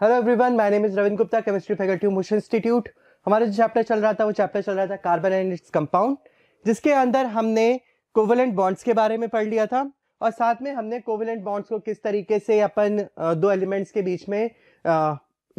Hello everyone my name is Ravind Gupta chemistry faculty Motion institute हमारा जो chapter चल रहा था वो चैप्टर चल रहा था कार्बन एंड इट्स कंपाउंड जिसके अंदर हमने कोवेलेंट बॉन्ड्स के बारे में पढ़ लिया था और साथ में हमने कोवेलेंट बॉन्ड्स को किस तरीके से अपन दो एलिमेंट्स के बीच में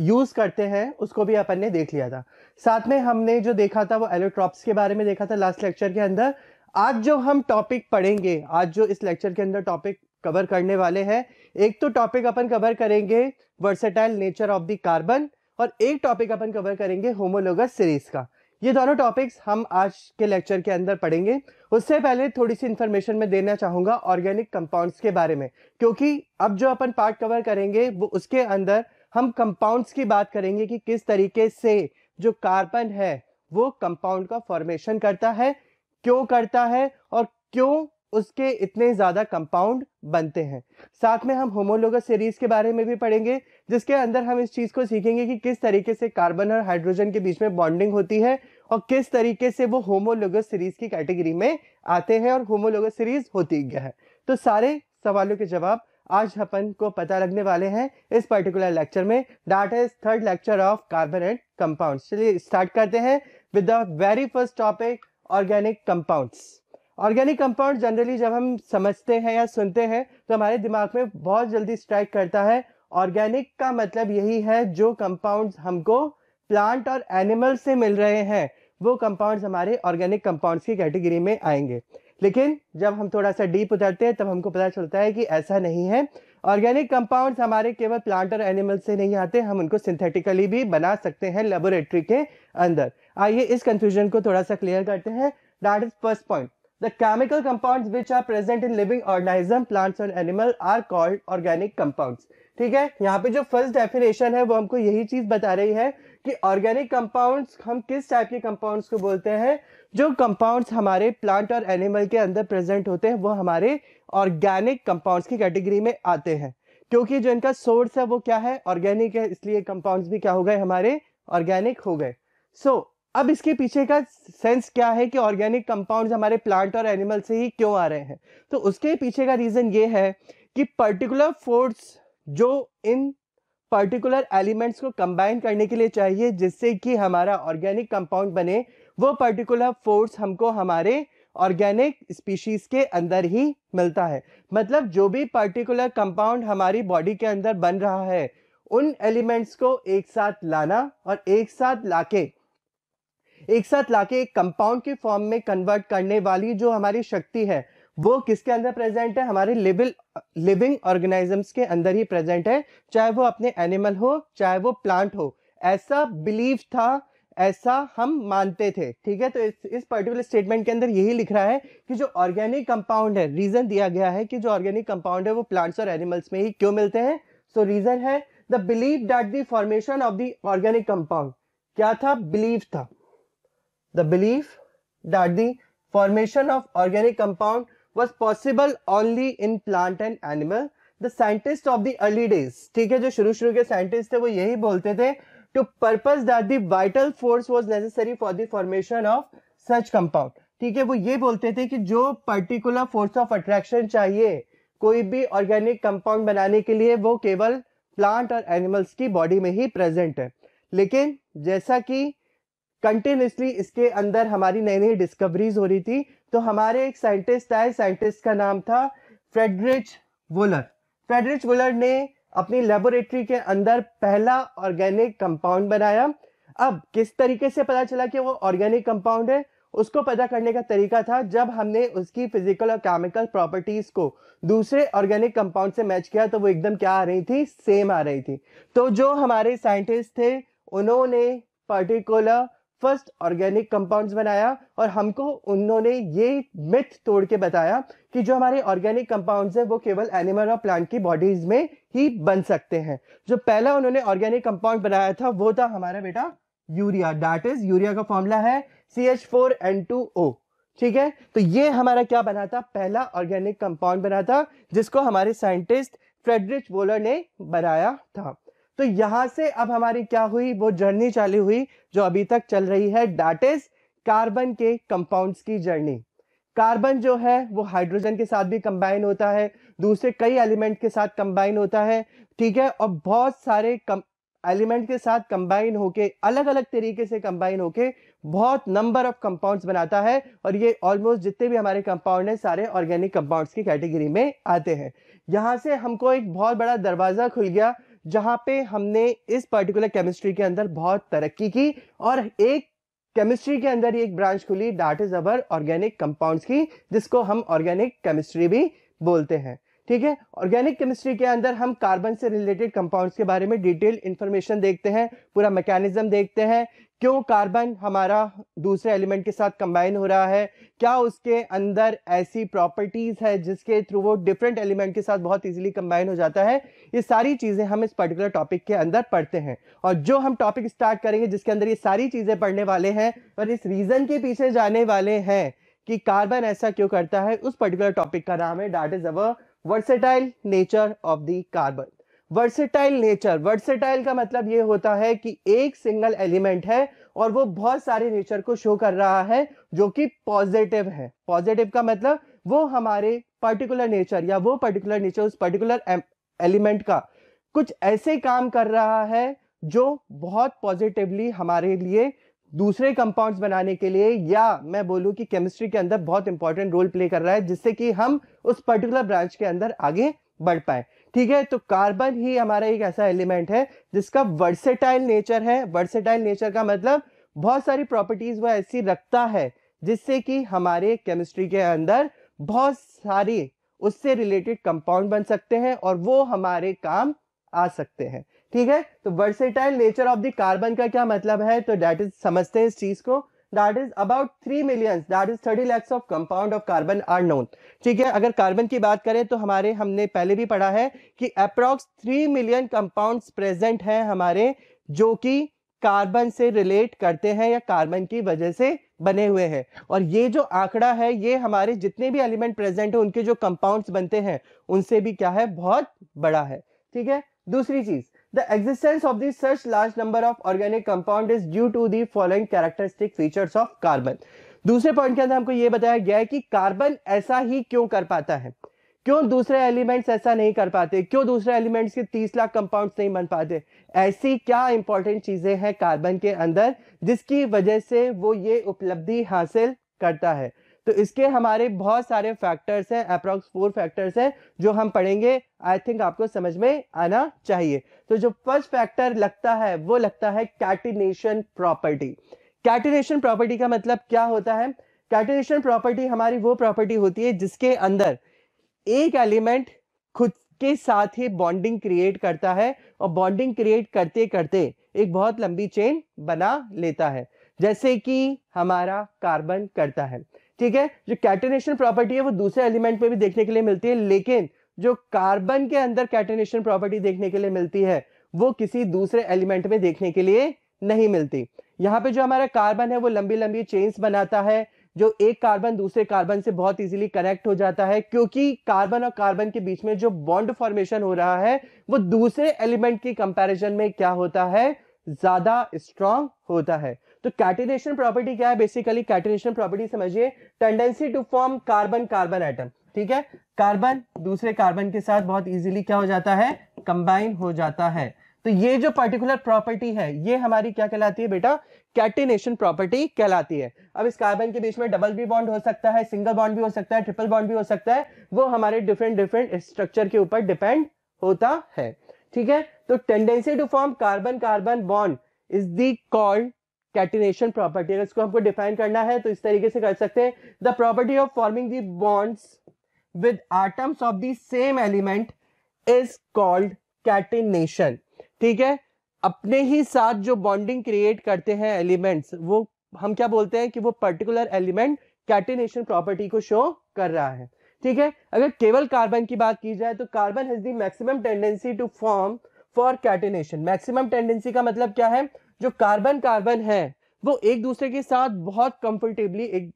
यूज करते हैं उसको भी अपन ने देख लिया था साथ में हमने जो देखा था वो एलोट्रॉप्स के बारे में देखा था लास्ट लेक्चर के अंदर आज जो हम टॉपिक पढ़ेंगे आज जो इस लेक्चर के अंदर टॉपिक कवर करने वाले हैं एक तो टॉपिक अपन कवर करेंगे versatile nature of the carbon और एक टॉपिक अपन कवर करेंगे होमोलोगस सीरीज का ये दोनों टॉपिक्स हम आज के लेक्चर के अंदर पढ़ेंगे उससे पहले थोड़ी सी इन्फॉर्मेशन मैं देना चाहूँगा ऑर्गेनिक कंपाउंड्स के बारे में क्योंकि अब जो अपन पार्ट कवर करेंगे वो उसके अंदर हम कंपाउंड्स की बात करेंगे कि किस तरीके से जो कार्बन है वो कंपाउंड का फॉर्मेशन करता है क्यों करता है और क्यों उसके इतने ज़्यादा कंपाउंड बनते हैं साथ में हम होमोलोगस सीरीज के बारे में भी पढ़ेंगे जिसके अंदर हम इस चीज़ को सीखेंगे कि किस तरीके से कार्बन और हाइड्रोजन के बीच में बॉन्डिंग होती है और किस तरीके से वो होमोलोगस सीरीज की कैटेगरी में आते हैं और होमोलोगस सीरीज होती गया है तो सारे सवालों के जवाब आज अपन को पता लगने वाले हैं इस पर्टिकुलर लेक्चर में that is third lecture of carbon and compound चलिए स्टार्ट करते हैं with the very first topic organic compounds organic compound generally जब हम समझते हैं या सुनते हैं तो हमारे दिमाग में बहुत जल्दी स्ट्राइक करता है ऑर्गेनिक का मतलब यही है जो कंपाउंड हमको प्लांट और एनिमल से मिल रहे हैं वो कंपाउंड्स हमारे ऑर्गेनिक कंपाउंड्स की कैटेगरी में आएंगे लेकिन जब हम थोड़ा सा डीप उतरते हैं तब हमको पता चलता है कि ऐसा नहीं है ऑर्गेनिक कंपाउंड्स हमारे केवल प्लांट और एनिमल से नहीं आते हम उनको सिंथेटिकली भी बना सकते हैं लेबोरेटरी के अंदर आइए इस कंफ्यूजन को थोड़ा सा क्लियर करते हैं that is first point the chemical compounds which are present in living organism plants and animal are called organic compounds. ठीक है यहाँ पे जो फर्स्ट डेफिनेशन है वो हमको यही चीज बता रही है कि ऑर्गेनिक कंपाउंड्स हम किस टाइप के कंपाउंड्स को बोलते हैं जो कंपाउंड्स हमारे प्लांट और एनिमल के अंदर प्रेजेंट होते हैं वो हमारे ऑर्गेनिक कंपाउंड्स की कैटेगरी में आते हैं क्योंकि जो इनका सोर्स है वो क्या है ऑर्गेनिक है इसलिए कंपाउंड्स भी क्या हो गए हमारे ऑर्गेनिक हो गए सो so, अब इसके पीछे का सेंस क्या है कि ऑर्गेनिक कंपाउंड्स हमारे प्लांट और एनिमल से ही क्यों आ रहे हैं तो उसके पीछे का रीज़न ये है कि पर्टिकुलर फोर्स जो इन पर्टिकुलर एलिमेंट्स को कंबाइन करने के लिए चाहिए जिससे कि हमारा ऑर्गेनिक कंपाउंड बने वो पर्टिकुलर फोर्स हमको हमारे ऑर्गेनिक स्पीशीज के अंदर ही मिलता है मतलब जो भी पर्टिकुलर कंपाउंड हमारी बॉडी के अंदर बन रहा है उन एलिमेंट्स को एक साथ लाना और एक साथ लाके एक साथ लाके एक कंपाउंड के फॉर्म में कन्वर्ट करने वाली जो हमारी शक्ति है वो किसके अंदर प्रेजेंट है हमारे लिविल लिविंग ऑर्गेनाइजम्स के अंदर ही प्रेजेंट है चाहे वो अपने एनिमल हो चाहे वो प्लांट हो ऐसा बिलीव था ऐसा हम मानते थे ठीक है तो इस इस पर्टिकुलर स्टेटमेंट के अंदर यही लिख रहा है कि जो ऑर्गेनिक कंपाउंड है रीजन दिया गया है कि जो ऑर्गेनिक कंपाउंड है वो प्लांट्स और एनिमल्स में ही क्यों मिलते हैं सो रीजन है the believe that the formation of the organic compound क्या था बिलीव था the believe that the formation of organic compound was possible only in plant and animal the scientist of the early days ठीक है जो शुरू शुरू के scientist थे वो यही बोलते थे to purpose that the vital force was necessary for the formation of such compound ठीक है वो ये बोलते थे कि जो पर्टिकुलर फोर्स ऑफ अट्रैक्शन चाहिए कोई भी ऑर्गेनिक कंपाउंड बनाने के लिए वो केवल प्लांट और एनिमल्स की बॉडी में ही प्रेजेंट है लेकिन जैसा कि कंटिन्यूसली इसके अंदर हमारी नई नई डिस्कवरीज हो रही थी तो हमारे एक साइंटिस्ट आए साइंटिस्ट का नाम था फ्रेडरिच वुलर फ्रेडरिच वुलर ने अपनी लेबोरेटरी के अंदर पहला ऑर्गेनिक कंपाउंड बनाया अब किस तरीके से पता चला कि वो ऑर्गेनिक कंपाउंड है उसको पता करने का तरीका था जब हमने उसकी फिजिकल और केमिकल प्रॉपर्टीज को दूसरे ऑर्गेनिक कंपाउंड से मैच किया तो वो एकदम क्या आ रही थी सेम आ रही थी तो जो हमारे साइंटिस्ट थे उन्होंने पर्टिकुलर फर्स्ट ऑर्गेनिक कंपाउंड्स बनाया और हमको उन्होंने ये मिथ तोड़ के बताया कि जो हमारे ऑर्गेनिक कंपाउंड्स हैं वो केवल एनिमल और प्लांट की बॉडीज में ही बन सकते हैं जो पहला उन्होंने ऑर्गेनिक कंपाउंड बनाया था वो था हमारा बेटा यूरिया डैट इज यूरिया का फॉर्मूला है C H four N two O ठीक है तो ये हमारा क्या बना था पहला ऑर्गेनिक कंपाउंड बना था जिसको हमारे साइंटिस्ट फ्रेडरिच वोलर ने बनाया था तो यहां से अब हमारी क्या हुई वो जर्नी चालू हुई जो अभी तक चल रही है डैट इज कार्बन के कंपाउंड्स की जर्नी कार्बन जो है वो हाइड्रोजन के साथ भी कंबाइन होता है दूसरे कई एलिमेंट के साथ कंबाइन होता है ठीक है और बहुत सारे एलिमेंट के साथ कंबाइन होके अलग अलग तरीके से कंबाइन होके बहुत नंबर ऑफ कंपाउंड्स बनाता है और ये ऑलमोस्ट जितने भी हमारे कंपाउंड हैं सारे ऑर्गेनिक कंपाउंड्स की कैटेगरी में आते हैं यहाँ से हमको एक बहुत बड़ा दरवाज़ा खुल गया जहां पे हमने इस पर्टिकुलर केमिस्ट्री के अंदर बहुत तरक्की की और एक केमिस्ट्री के अंदर ही एक ब्रांच खुली that is our organic compounds की जिसको हम ऑर्गेनिक केमिस्ट्री भी बोलते हैं ठीक है ऑर्गेनिक केमिस्ट्री के अंदर हम कार्बन से रिलेटेड कंपाउंड्स के बारे में डिटेल इन्फॉर्मेशन देखते हैं पूरा मैकेनिज्म देखते हैं क्यों कार्बन हमारा दूसरे एलिमेंट के साथ कंबाइन हो रहा है क्या उसके अंदर ऐसी प्रॉपर्टीज है जिसके थ्रू वो डिफरेंट एलिमेंट के साथ बहुत इजीली कंबाइन हो जाता है ये सारी चीज़ें हम इस पर्टिकुलर टॉपिक के अंदर पढ़ते हैं और जो हम टॉपिक स्टार्ट करेंगे जिसके अंदर ये सारी चीज़ें पढ़ने वाले हैं और इस रीज़न के पीछे जाने वाले हैं कि कार्बन ऐसा क्यों करता है उस पर्टिकुलर टॉपिक का नाम है that is our versatile nature of the carbon versatile nature versatile का मतलब ये होता है कि एक सिंगल एलिमेंट है और वो बहुत सारे नेचर को शो कर रहा है जो कि पॉजिटिव है पॉजिटिव का मतलब वो हमारे पर्टिकुलर नेचर या वो पर्टिकुलर नेचर उस पर्टिकुलर एलिमेंट का कुछ ऐसे काम कर रहा है जो बहुत पॉजिटिवली हमारे लिए दूसरे कंपाउंड्स बनाने के लिए या मैं बोलूँ कि केमिस्ट्री के अंदर बहुत इंपॉर्टेंट रोल प्ले कर रहा है जिससे कि हम उस पर्टिकुलर ब्रांच के अंदर आगे बढ़ पाए ठीक है तो कार्बन ही हमारा एक ऐसा एलिमेंट है जिसका वर्सेटाइल नेचर है वर्सेटाइल नेचर का मतलब बहुत सारी प्रॉपर्टीज वह ऐसी रखता है जिससे कि हमारे केमिस्ट्री के अंदर बहुत सारी उससे रिलेटेड कंपाउंड बन सकते हैं और वो हमारे काम आ सकते हैं ठीक है तो versatile nature of the carbon का क्या मतलब है तो डेट इज समझते हैं इस चीज को that is about three millions that is thirty lakhs of compound of carbon are known ठीक है अगर कार्बन की बात करें तो हमारे हमने पहले भी पढ़ा है कि approx three million compound present हैं हमारे जो कि कार्बन से रिलेट करते हैं या कार्बन की वजह से बने हुए हैं और ये जो आंकड़ा है ये हमारे जितने भी एलिमेंट प्रेजेंट है उनके जो कंपाउंड्स बनते हैं उनसे भी क्या है बहुत बड़ा है ठीक है दूसरी चीज The existence of the such large number of organic compound is due to the following characteristic features of carbon. दूसरे पॉइंट के अंदर हमको ये बताया गया है कि कार्बन ऐसा ही क्यों कर पाता है क्यों दूसरे एलिमेंट्स ऐसा नहीं कर पाते क्यों दूसरे एलिमेंट्स के 30 लाख कंपाउंड्स नहीं बन पाते ऐसी क्या इंपॉर्टेंट चीजें हैं कार्बन के अंदर जिसकी वजह से वो ये उपलब्धि हासिल करता है तो इसके हमारे बहुत सारे फैक्टर्स हैं अप्रॉक्स फोर फैक्टर्स हैं जो हम पढ़ेंगे आई थिंक आपको समझ में आना चाहिए तो जो फर्स्ट फैक्टर लगता है वो लगता है कैटिनेशन प्रॉपर्टी कैटिनेशन प्रॉपर्टी का मतलब क्या होता है कैटिनेशन प्रॉपर्टी हमारी वो प्रॉपर्टी होती है जिसके अंदर एक एलिमेंट खुद के साथ ही बॉन्डिंग क्रिएट करता है और बॉन्डिंग क्रिएट करते करते एक बहुत लंबी चेन बना लेता है जैसे कि हमारा कार्बन करता है ठीक है जो कैटेनेशन प्रॉपर्टी है वो दूसरे एलिमेंट में भी देखने के लिए मिलती है लेकिन जो कार्बन के अंदर कैटेनेशन प्रॉपर्टी देखने के लिए मिलती है वो किसी दूसरे एलिमेंट में देखने के लिए नहीं मिलती यहाँ पे जो हमारा कार्बन है वो लंबी लंबी चेन्स बनाता है जो एक कार्बन दूसरे कार्बन से बहुत इजीली कनेक्ट हो जाता है क्योंकि कार्बन और कार्बन के बीच में जो बॉन्ड फॉर्मेशन हो रहा है वो दूसरे एलिमेंट की कंपैरिजन में क्या होता है ज्यादा स्ट्रांग होता है तो कैटिनेशन प्रॉपर्टी क्या है बेसिकली कैटिनेशन प्रॉपर्टी समझिए tendency to form carbon carbon atom ठीक है कार्बन दूसरे कार्बन के साथ बहुत इजीली क्या हो जाता है कंबाइन हो जाता है तो ये जो पर्टिकुलर प्रॉपर्टी है ये हमारी क्या कहलाती है बेटा कैटिनेशन प्रॉपर्टी कहलाती है अब इस कार्बन के बीच में डबल भी बॉन्ड हो सकता है सिंगल बॉन्ड भी हो सकता है ट्रिपल बॉन्ड भी हो सकता है वो हमारे डिफरेंट डिफरेंट स्ट्रक्चर के ऊपर डिपेंड होता है ठीक है तो tendency to form carbon carbon bond is the called catenation property अगर इसको हमको डिफाइन करना है तो इस तरीके से कर सकते हैं the property of forming the bonds with atoms of the same element is called catenation ठीक है अपने ही साथ जो बॉन्डिंग क्रिएट करते हैं एलिमेंट्स वो हम क्या बोलते हैं कि वो पर्टिकुलर एलिमेंट कैटिनेशन प्रॉपर्टी को शो कर रहा है ठीक है अगर केवल कार्बन की बात की जाए तो carbon has the maximum tendency to form for catenation maximum tendency का मतलब क्या है जो कार्बन कार्बन है वो एक दूसरे के साथ बहुत कंफर्टेबली एक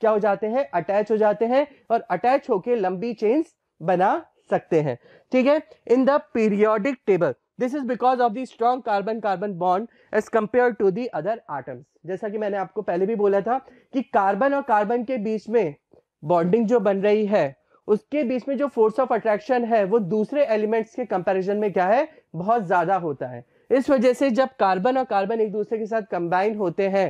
क्या हो जाते हैं अटैच हो जाते हैं और अटैच होके लंबी चेन्स बना सकते हैं ठीक है in the periodic table this is because of the strong carbon carbon bond as compare to the other atoms जैसा कि मैंने आपको पहले भी बोला था कि कार्बन और कार्बन के बीच में बॉन्डिंग जो बन रही है उसके बीच में जो फोर्स ऑफ अट्रैक्शन है वो दूसरे एलिमेंट्स के कंपैरिजन में क्या है बहुत ज्यादा होता है इस वजह से जब कार्बन और कार्बन एक दूसरे के साथ कंबाइन होते हैं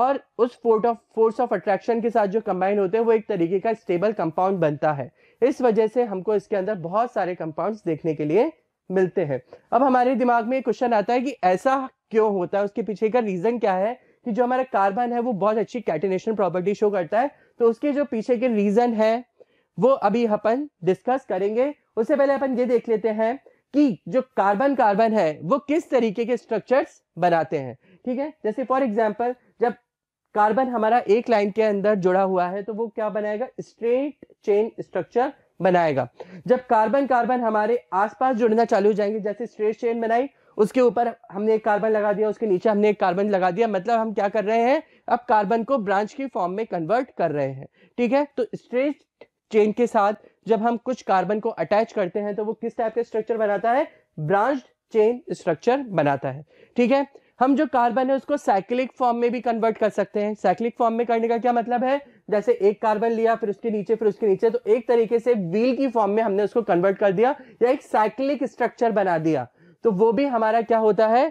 और उस फोर्ट ऑफ फोर्स ऑफ अट्रैक्शन के साथ जो कंबाइन होते हैं वो एक तरीके का स्टेबल कंपाउंड बनता है इस वजह से हमको इसके अंदर बहुत सारे कंपाउंड्स देखने के लिए मिलते हैं अब हमारे दिमाग में क्वेश्चन आता है कि ऐसा क्यों होता है उसके पीछे का रीज़न क्या है कि जो हमारा कार्बन है वो बहुत अच्छी कैटिनेशन प्रॉपर्टी शो करता है तो उसके जो पीछे के रीज़न है वो अभी अपन डिस्कस करेंगे उससे पहले अपन ये देख लेते हैं कि जो कार्बन कार्बन है वो किस तरीके के स्ट्रक्चर्स बनाते हैं ठीक है जैसे फॉर एग्जाम्पल जब कार्बन हमारा एक लाइन के अंदर जुड़ा हुआ है तो वो क्या बनाएगा स्ट्रेट चेन स्ट्रक्चर बनाएगा जब कार्बन कार्बन हमारे आसपास जुड़ना चालू हो जाएंगे जैसे स्ट्रेट चेन बनाई उसके ऊपर हमने एक कार्बन लगा दिया उसके नीचे हमने एक कार्बन लगा दिया मतलब हम क्या कर रहे हैं अब कार्बन को ब्रांच की फॉर्म में कन्वर्ट कर रहे हैं ठीक है तो स्ट्रेट चेन के साथ जब हम कुछ कार्बन को अटैच करते हैं तो वो किस टाइप का स्ट्रक्चर बनाता है ब्रांच चेन स्ट्रक्चर बनाता है ठीक है हम जो कार्बन है उसको साइक्लिक फॉर्म में भी कन्वर्ट कर सकते हैं साइक्लिक फॉर्म में करने का क्या मतलब है जैसे एक कार्बन लिया फिर उसके नीचे फिर उसके नीचे तो एक तरीके से व्हील की फॉर्म में हमने उसको कन्वर्ट कर दिया या एक साइक्लिक स्ट्रक्चर बना दिया तो वो भी हमारा क्या होता है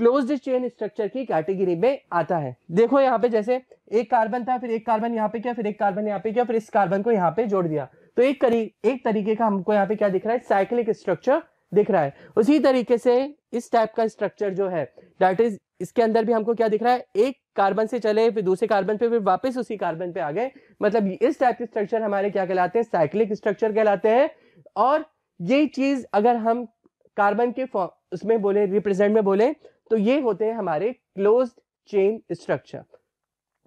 क्लोज्ड चेन स्ट्रक्चर की कैटेगरी में आता है देखो यहाँ पे जैसे एक कार्बन था फिर एक कार्बन यहाँ पे क्या फिर एक कार्बन यहाँ पे क्या फिर इस कार्बन को यहाँ पे जोड़ दिया तो एक करी, एक तरीके का हमको यहाँ पे क्या दिख रहा है साइक्लिक स्ट्रक्चर दिख रहा है उसी तरीके से इस टाइप का स्ट्रक्चर जो है दैट इज इसके अंदर भी हमको क्या दिख रहा है एक कार्बन से चले फिर दूसरे कार्बन पे फिर वापस उसी कार्बन पे आ गए मतलब इस टाइप के स्ट्रक्चर हमारे क्या कहलाते हैं साइक्लिक स्ट्रक्चर कहलाते हैं और ये चीज अगर हम कार्बन के उसमें बोले रिप्रेजेंट में बोले तो ये होते हैं हमारे क्लोज चेन स्ट्रक्चर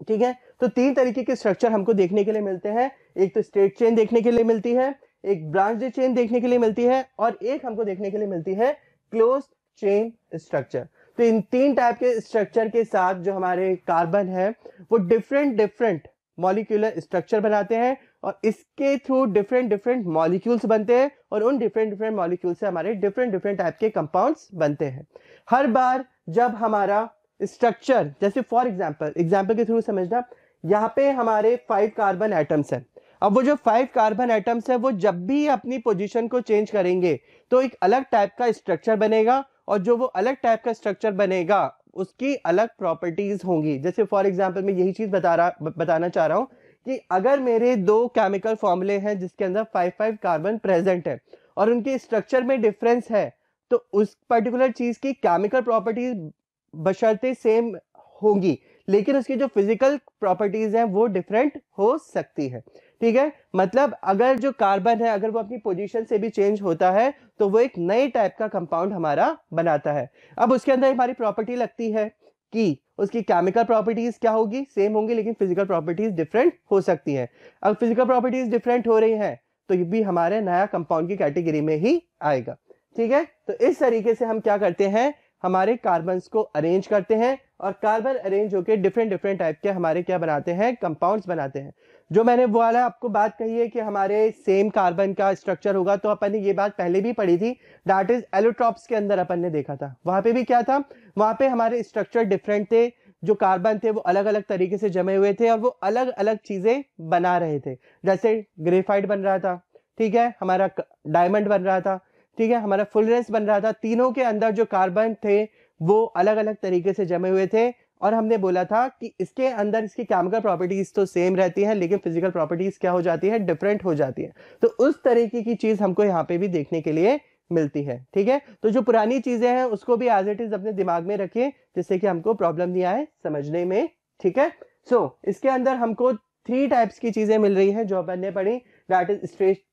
ठीक है तो तीन तरीके के स्ट्रक्चर हमको देखने के लिए मिलते हैं एक तो स्ट्रेट चेन देखने के लिए मिलती है एक ब्रांच चेन देखने के लिए मिलती है और एक हमको देखने के लिए मिलती है क्लोज चेन स्ट्रक्चर तो इन तीन टाइप के स्ट्रक्चर के साथ जो हमारे कार्बन है वो डिफरेंट डिफरेंट मॉलिक्यूलर स्ट्रक्चर बनाते हैं और इसके थ्रू डिफरेंट डिफरेंट मॉलिक्यूल्स बनते हैं और उन डिफरेंट डिफरेंट मॉलिक्यूल से हमारे डिफरेंट डिफरेंट टाइप के कंपाउंड्स बनते हैं हर बार जब हमारा स्ट्रक्चर जैसे फॉर एग्जाम्पल एग्जाम्पल के थ्रू समझना यहाँ पे हमारे फाइव कार्बन एटम्स हैं अब वो जो फाइव कार्बन एटम्स हैं वो जब भी अपनी पोजीशन को चेंज करेंगे तो एक अलग टाइप का स्ट्रक्चर बनेगा और जो वो अलग टाइप का स्ट्रक्चर बनेगा उसकी अलग प्रॉपर्टीज होंगी जैसे फॉर एग्जाम्पल मैं यही चीज़ बता रहा बताना चाह रहा हूँ कि अगर मेरे दो केमिकल फॉर्मूले हैं जिसके अंदर फाइव फाइव कार्बन प्रेजेंट है और उनके स्ट्रक्चर में डिफरेंस है तो उस पर्टिकुलर चीज़ की केमिकल प्रॉपर्टीज बशर्ते सेम होगी लेकिन उसकी जो फिजिकल प्रॉपर्टीज हैं वो डिफरेंट हो सकती है ठीक है मतलब अगर जो कार्बन है अगर वो अपनी पोजीशन से भी चेंज होता है तो वो एक नए टाइप का कंपाउंड हमारा बनाता है अब उसके अंदर हमारी प्रॉपर्टी लगती है कि उसकी केमिकल प्रॉपर्टीज क्या होगी सेम होंगी लेकिन फिजिकल प्रॉपर्टीज डिफरेंट हो सकती हैं अब फिजिकल प्रॉपर्टीज डिफरेंट हो रही हैं तो ये भी हमारे नया कंपाउंड की कैटेगरी में ही आएगा ठीक है तो इस तरीके से हम क्या करते हैं हमारे कार्बन को अरेंज करते हैं और कार्बन अरेंज होकर डिफरेंट डिफरेंट टाइप के हमारे क्या बनाते हैं कंपाउंड्स बनाते हैं जो मैंने वो वाला आपको बात कही है कि हमारे सेम कार्बन का स्ट्रक्चर होगा तो अपन ने ये बात पहले भी पढ़ी थी डैट इज एलोट्रॉप्स के अंदर अपन ने देखा था वहाँ पे भी क्या था वहाँ पे हमारे स्ट्रक्चर डिफरेंट थे जो कार्बन थे वो अलग अलग तरीके से जमे हुए थे और वो अलग अलग चीज़ें बना रहे थे जैसे ग्रेफाइड बन रहा था ठीक है हमारा डायमंड बन रहा था ठीक है हमारा फुलनेस बन रहा था तीनों के अंदर जो कार्बन थे वो अलग अलग तरीके से जमे हुए थे और हमने बोला था कि इसके अंदर इसकी केमिकल प्रॉपर्टीज तो सेम रहती हैं लेकिन फिजिकल प्रॉपर्टीज क्या हो जाती है डिफरेंट हो जाती है तो उस तरीके की चीज हमको यहाँ पे भी देखने के लिए मिलती है ठीक है तो जो पुरानी चीजें हैं उसको भी एज इट इज अपने दिमाग में रखें जिससे कि हमको प्रॉब्लम नहीं आए समझने में ठीक है सो so, इसके अंदर हमको थ्री टाइप्स की चीजें मिल रही हैं जो अपन ने पढ़ी that is straight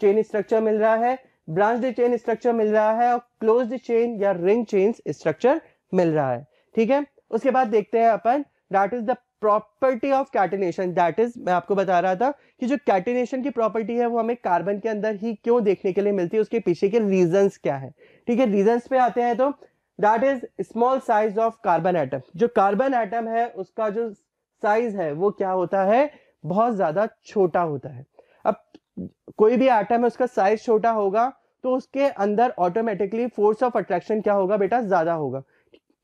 chain structure मिल रहा है ब्रांच द चेन स्ट्रक्चर मिल रहा है और क्लोज द चेन या रिंग चेन स्ट्रक्चर मिल रहा है ठीक है उसके बाद देखते हैं अपन that is the property of catenation that is मैं आपको बता रहा था कि जो कैटिनेशन की प्रॉपर्टी है वो हमें कार्बन के अंदर ही क्यों देखने के लिए मिलती है उसके पीछे के रीजंस क्या है ठीक है रीजंस पे आते हैं तो that is small size of carbon atom जो कार्बन एटम है उसका जो साइज है वो क्या होता है बहुत ज्यादा छोटा होता है अब कोई भी एटम है उसका साइज छोटा होगा तो उसके अंदर ऑटोमेटिकली फोर्स ऑफ अट्रैक्शन क्या होगा बेटा ज्यादा होगा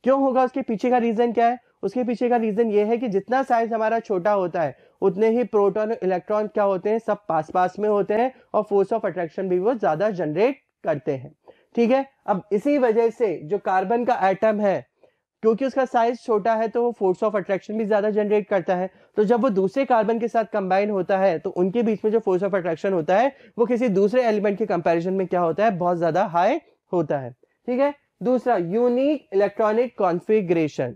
क्यों होगा उसके पीछे का रीजन क्या है उसके पीछे का रीजन ये है कि जितना साइज हमारा छोटा होता है उतने ही प्रोटॉन और इलेक्ट्रॉन क्या होते हैं सब पास पास में होते हैं और फोर्स ऑफ अट्रैक्शन भी वो ज्यादा जनरेट करते हैं ठीक है अब इसी वजह से जो कार्बन का एटम है क्योंकि उसका साइज छोटा है तो वो फोर्स ऑफ अट्रैक्शन भी ज़्यादा जनरेट करता है तो जब वो दूसरे कार्बन के साथ कंबाइन होता है तो उनके बीच में जो फोर्स ऑफ अट्रैक्शन होता है वो किसी दूसरे एलिमेंट के कंपैरिजन में क्या होता है बहुत ज़्यादा हाई होता है ठीक है दूसरा यूनिक इलेक्ट्रॉनिक कॉन्फिग्रेशन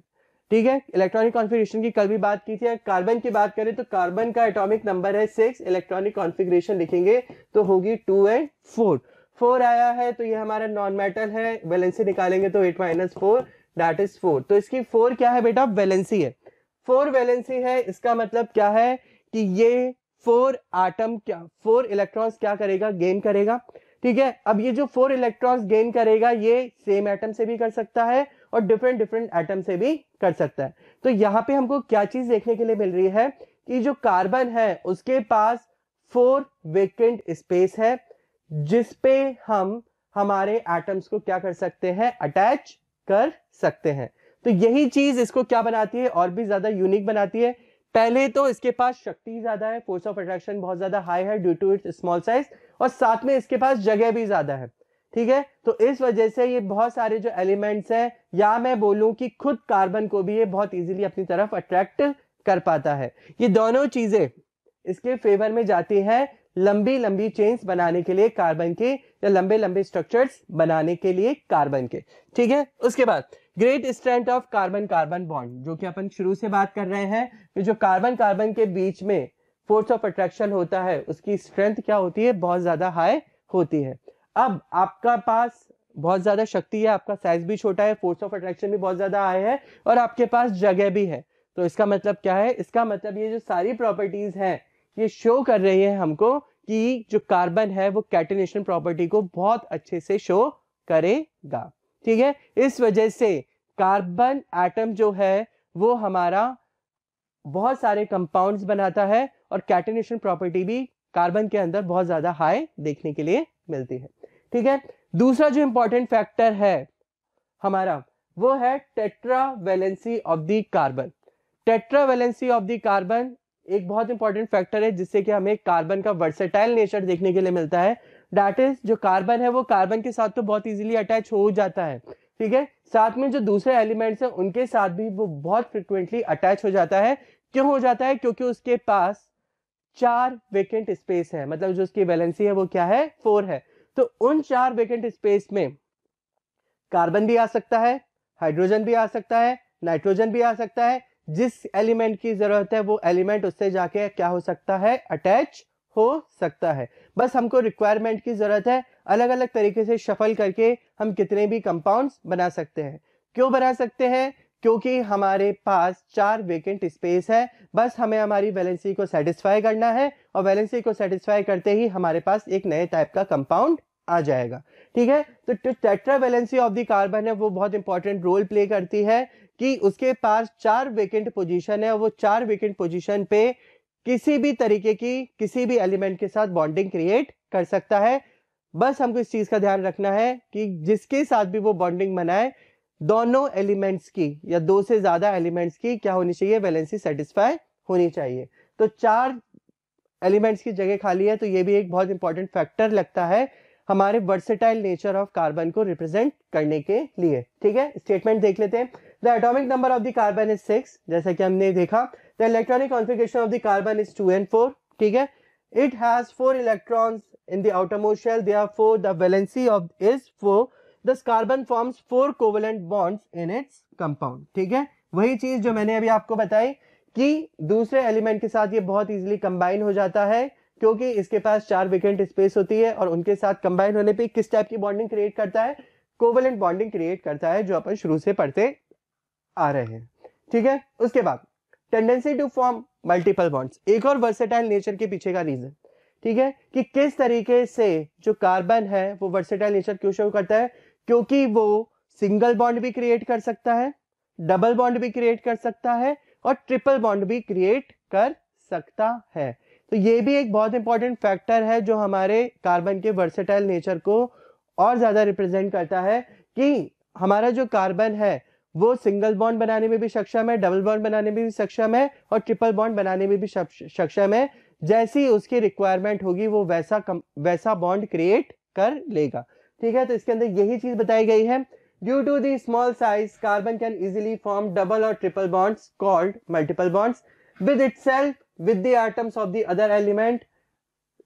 ठीक है इलेक्ट्रॉनिक कॉन्फिग्रेशन की कल भी बात की थी कार्बन की बात करें तो कार्बन का एटॉमिक नंबर है सिक्स इलेक्ट्रॉनिक कॉन्फिग्रेशन लिखेंगे तो होगी टू एंड फोर फोर आया है तो ये हमारा नॉन मेटल है बैलेंसी निकालेंगे तो eight minus four that is four तो इसकी फोर क्या है बेटा वैलेंसी है फोर वैलेंसी है इसका मतलब क्या है कि ये फोर आटम क्या फोर इलेक्ट्रॉन्स क्या करेगा गेन करेगा ठीक है अब ये जो फोर इलेक्ट्रॉन्स गेन करेगा ये सेम एटम से भी कर सकता है और डिफरेंट डिफरेंट एटम से भी कर सकता है तो यहाँ पे हमको क्या चीज देखने के लिए मिल रही है कि जो कार्बन है उसके पास फोर वेकेंट स्पेस है जिसपे हम हमारे एटम्स को क्या कर सकते हैं अटैच कर सकते हैं तो यही चीज इसको क्या बनाती है और भी ज्यादा यूनिक बनाती है पहले तो इसके पास शक्ति ज्यादा है फोर्स ऑफ अट्रैक्शन बहुत ज्यादा हाई है due to its small size और साथ में इसके पास जगह भी ज्यादा है ठीक है तो इस वजह से ये बहुत सारे जो एलिमेंट्स हैं या मैं बोलूं कि खुद कार्बन को भी ये बहुत इजीली अपनी तरफ अट्रैक्ट कर पाता है ये दोनों चीजें इसके फेवर में जाती हैं लंबी लंबी चेन्स बनाने के लिए कार्बन के या लंबे लंबे स्ट्रक्चर्स बनाने के लिए कार्बन के ठीक है उसके बाद great strength of carbon carbon bond जो कि अपन शुरू से बात कर रहे हैं कि जो कार्बन कार्बन के बीच में फोर्स ऑफ अट्रैक्शन होता है उसकी स्ट्रेंथ क्या होती है बहुत ज्यादा हाई होती है अब आपका पास बहुत ज्यादा शक्ति है आपका साइज भी छोटा है फोर्स ऑफ अट्रैक्शन भी बहुत ज्यादा हाई है और आपके पास जगह भी है तो इसका मतलब क्या है इसका मतलब ये जो सारी प्रॉपर्टीज है ये शो कर रही है हमको कि जो कार्बन है वो कैटेनेशन प्रॉपर्टी को बहुत अच्छे से शो करेगा ठीक है इस वजह से कार्बन एटम जो है वो हमारा बहुत सारे कंपाउंड्स बनाता है और कैटिनेशन प्रॉपर्टी भी कार्बन के अंदर बहुत ज्यादा हाई देखने के लिए मिलती है ठीक है दूसरा जो इंपॉर्टेंट फैक्टर है हमारा वो है tetravalency of the carbon tetravalency of the carbon एक बहुत इंपॉर्टेंट फैक्टर है जिससे कि हमें कार्बन का वर्सेटाइल नेचर देखने के लिए मिलता है डैट इज जो कार्बन है वो कार्बन के साथ तो बहुत इजीली अटैच हो जाता है ठीक है साथ में जो दूसरे एलिमेंट्स हैं उनके साथ भी वो बहुत फ्रिक्वेंटली अटैच हो जाता है क्यों हो जाता है क्योंकि उसके पास चार वेकेंट स्पेस है मतलब जो उसकी वैलेंसी है वो क्या है फोर है तो उन चार वेकेंट स्पेस में कार्बन भी आ सकता है हाइड्रोजन भी आ सकता है नाइट्रोजन भी आ सकता है जिस एलिमेंट की ज़रूरत है वो एलिमेंट उससे जाके क्या हो सकता है अटैच हो सकता है बस हमको रिक्वायरमेंट की ज़रूरत है अलग अलग तरीके से शफल करके हम कितने भी कंपाउंड्स बना सकते हैं क्यों बना सकते हैं क्योंकि हमारे पास चार वेकेंट स्पेस है बस हमें हमारी वैलेंसी को सेटिस्फाई करना है और वैलेंसी को सेटिस्फाई करते ही हमारे पास एक नए टाइप का कंपाउंड आ जाएगा ठीक है तो tetravalency of the carbon है वो बहुत इंपॉर्टेंट रोल प्ले करती है कि उसके पास चार वेकेंट पोजीशन है और वो चार वेकेंट पोजीशन पे किसी भी तरीके की किसी भी एलिमेंट के साथ बॉन्डिंग क्रिएट कर सकता है बस हमको इस चीज का ध्यान रखना है कि जिसके साथ भी वो बॉन्डिंग बनाए दोनों एलिमेंट्स की या दो से ज्यादा एलिमेंट्स की क्या होनी चाहिए वैलेंसी सेटिस्फाई होनी चाहिए तो चार एलिमेंट्स की जगह खाली है तो ये भी एक बहुत इंपॉर्टेंट फैक्टर लगता है हमारे वर्सेटाइल नेचर ऑफ कार्बन को रिप्रेजेंट करने के लिए ठीक है स्टेटमेंट देख लेते हैं the atomic number of the carbon is six जैसा कि हमने देखा the electronic configuration of the carbon is two and four ठीक है it has four four in the the they are four the valency of is four thus carbon forms four covalent bonds in its compound ठीक है वही चीज जो मैंने अभी आपको बताई कि दूसरे एलिमेंट के साथ ये बहुत इजीली कंबाइन हो जाता है क्योंकि इसके पास चार वेकेंट स्पेस होती है और उनके साथ कंबाइन होने पे किस टाइप की बॉन्डिंग क्रिएट करता है कोवलेंट बॉन्डिंग क्रिएट करता है जो अपन शुरू से पढ़ते आ रहे हैं ठीक है उसके बाद tendency to form multiple bonds एक और वर्सेटाइल नेचर के पीछे का रीजन ठीक है कि किस तरीके से जो कार्बन है वो वर्सेटाइल नेचर क्यों शो करता है क्योंकि वो सिंगल बॉन्ड भी क्रिएट कर सकता है डबल बॉन्ड भी क्रिएट कर सकता है और ट्रिपल बॉन्ड भी क्रिएट कर सकता है तो ये भी एक बहुत इंपॉर्टेंट फैक्टर है जो हमारे कार्बन के वर्सेटाइल नेचर को और ज्यादा रिप्रेजेंट करता है कि हमारा जो कार्बन है वो सिंगल बॉन्ड बनाने में भी सक्षम है डबल बॉन्ड बनाने में भी सक्षम है और ट्रिपल बॉन्ड बनाने में भी सक्षम है जैसी उसकी रिक्वायरमेंट होगी वो वैसा कम, वैसा बॉन्ड क्रिएट कर लेगा ठीक है तो इसके अंदर यही चीज बताई गई है due to the small size carbon can easily form double और triple bonds called multiple bonds with self with the atoms of the other element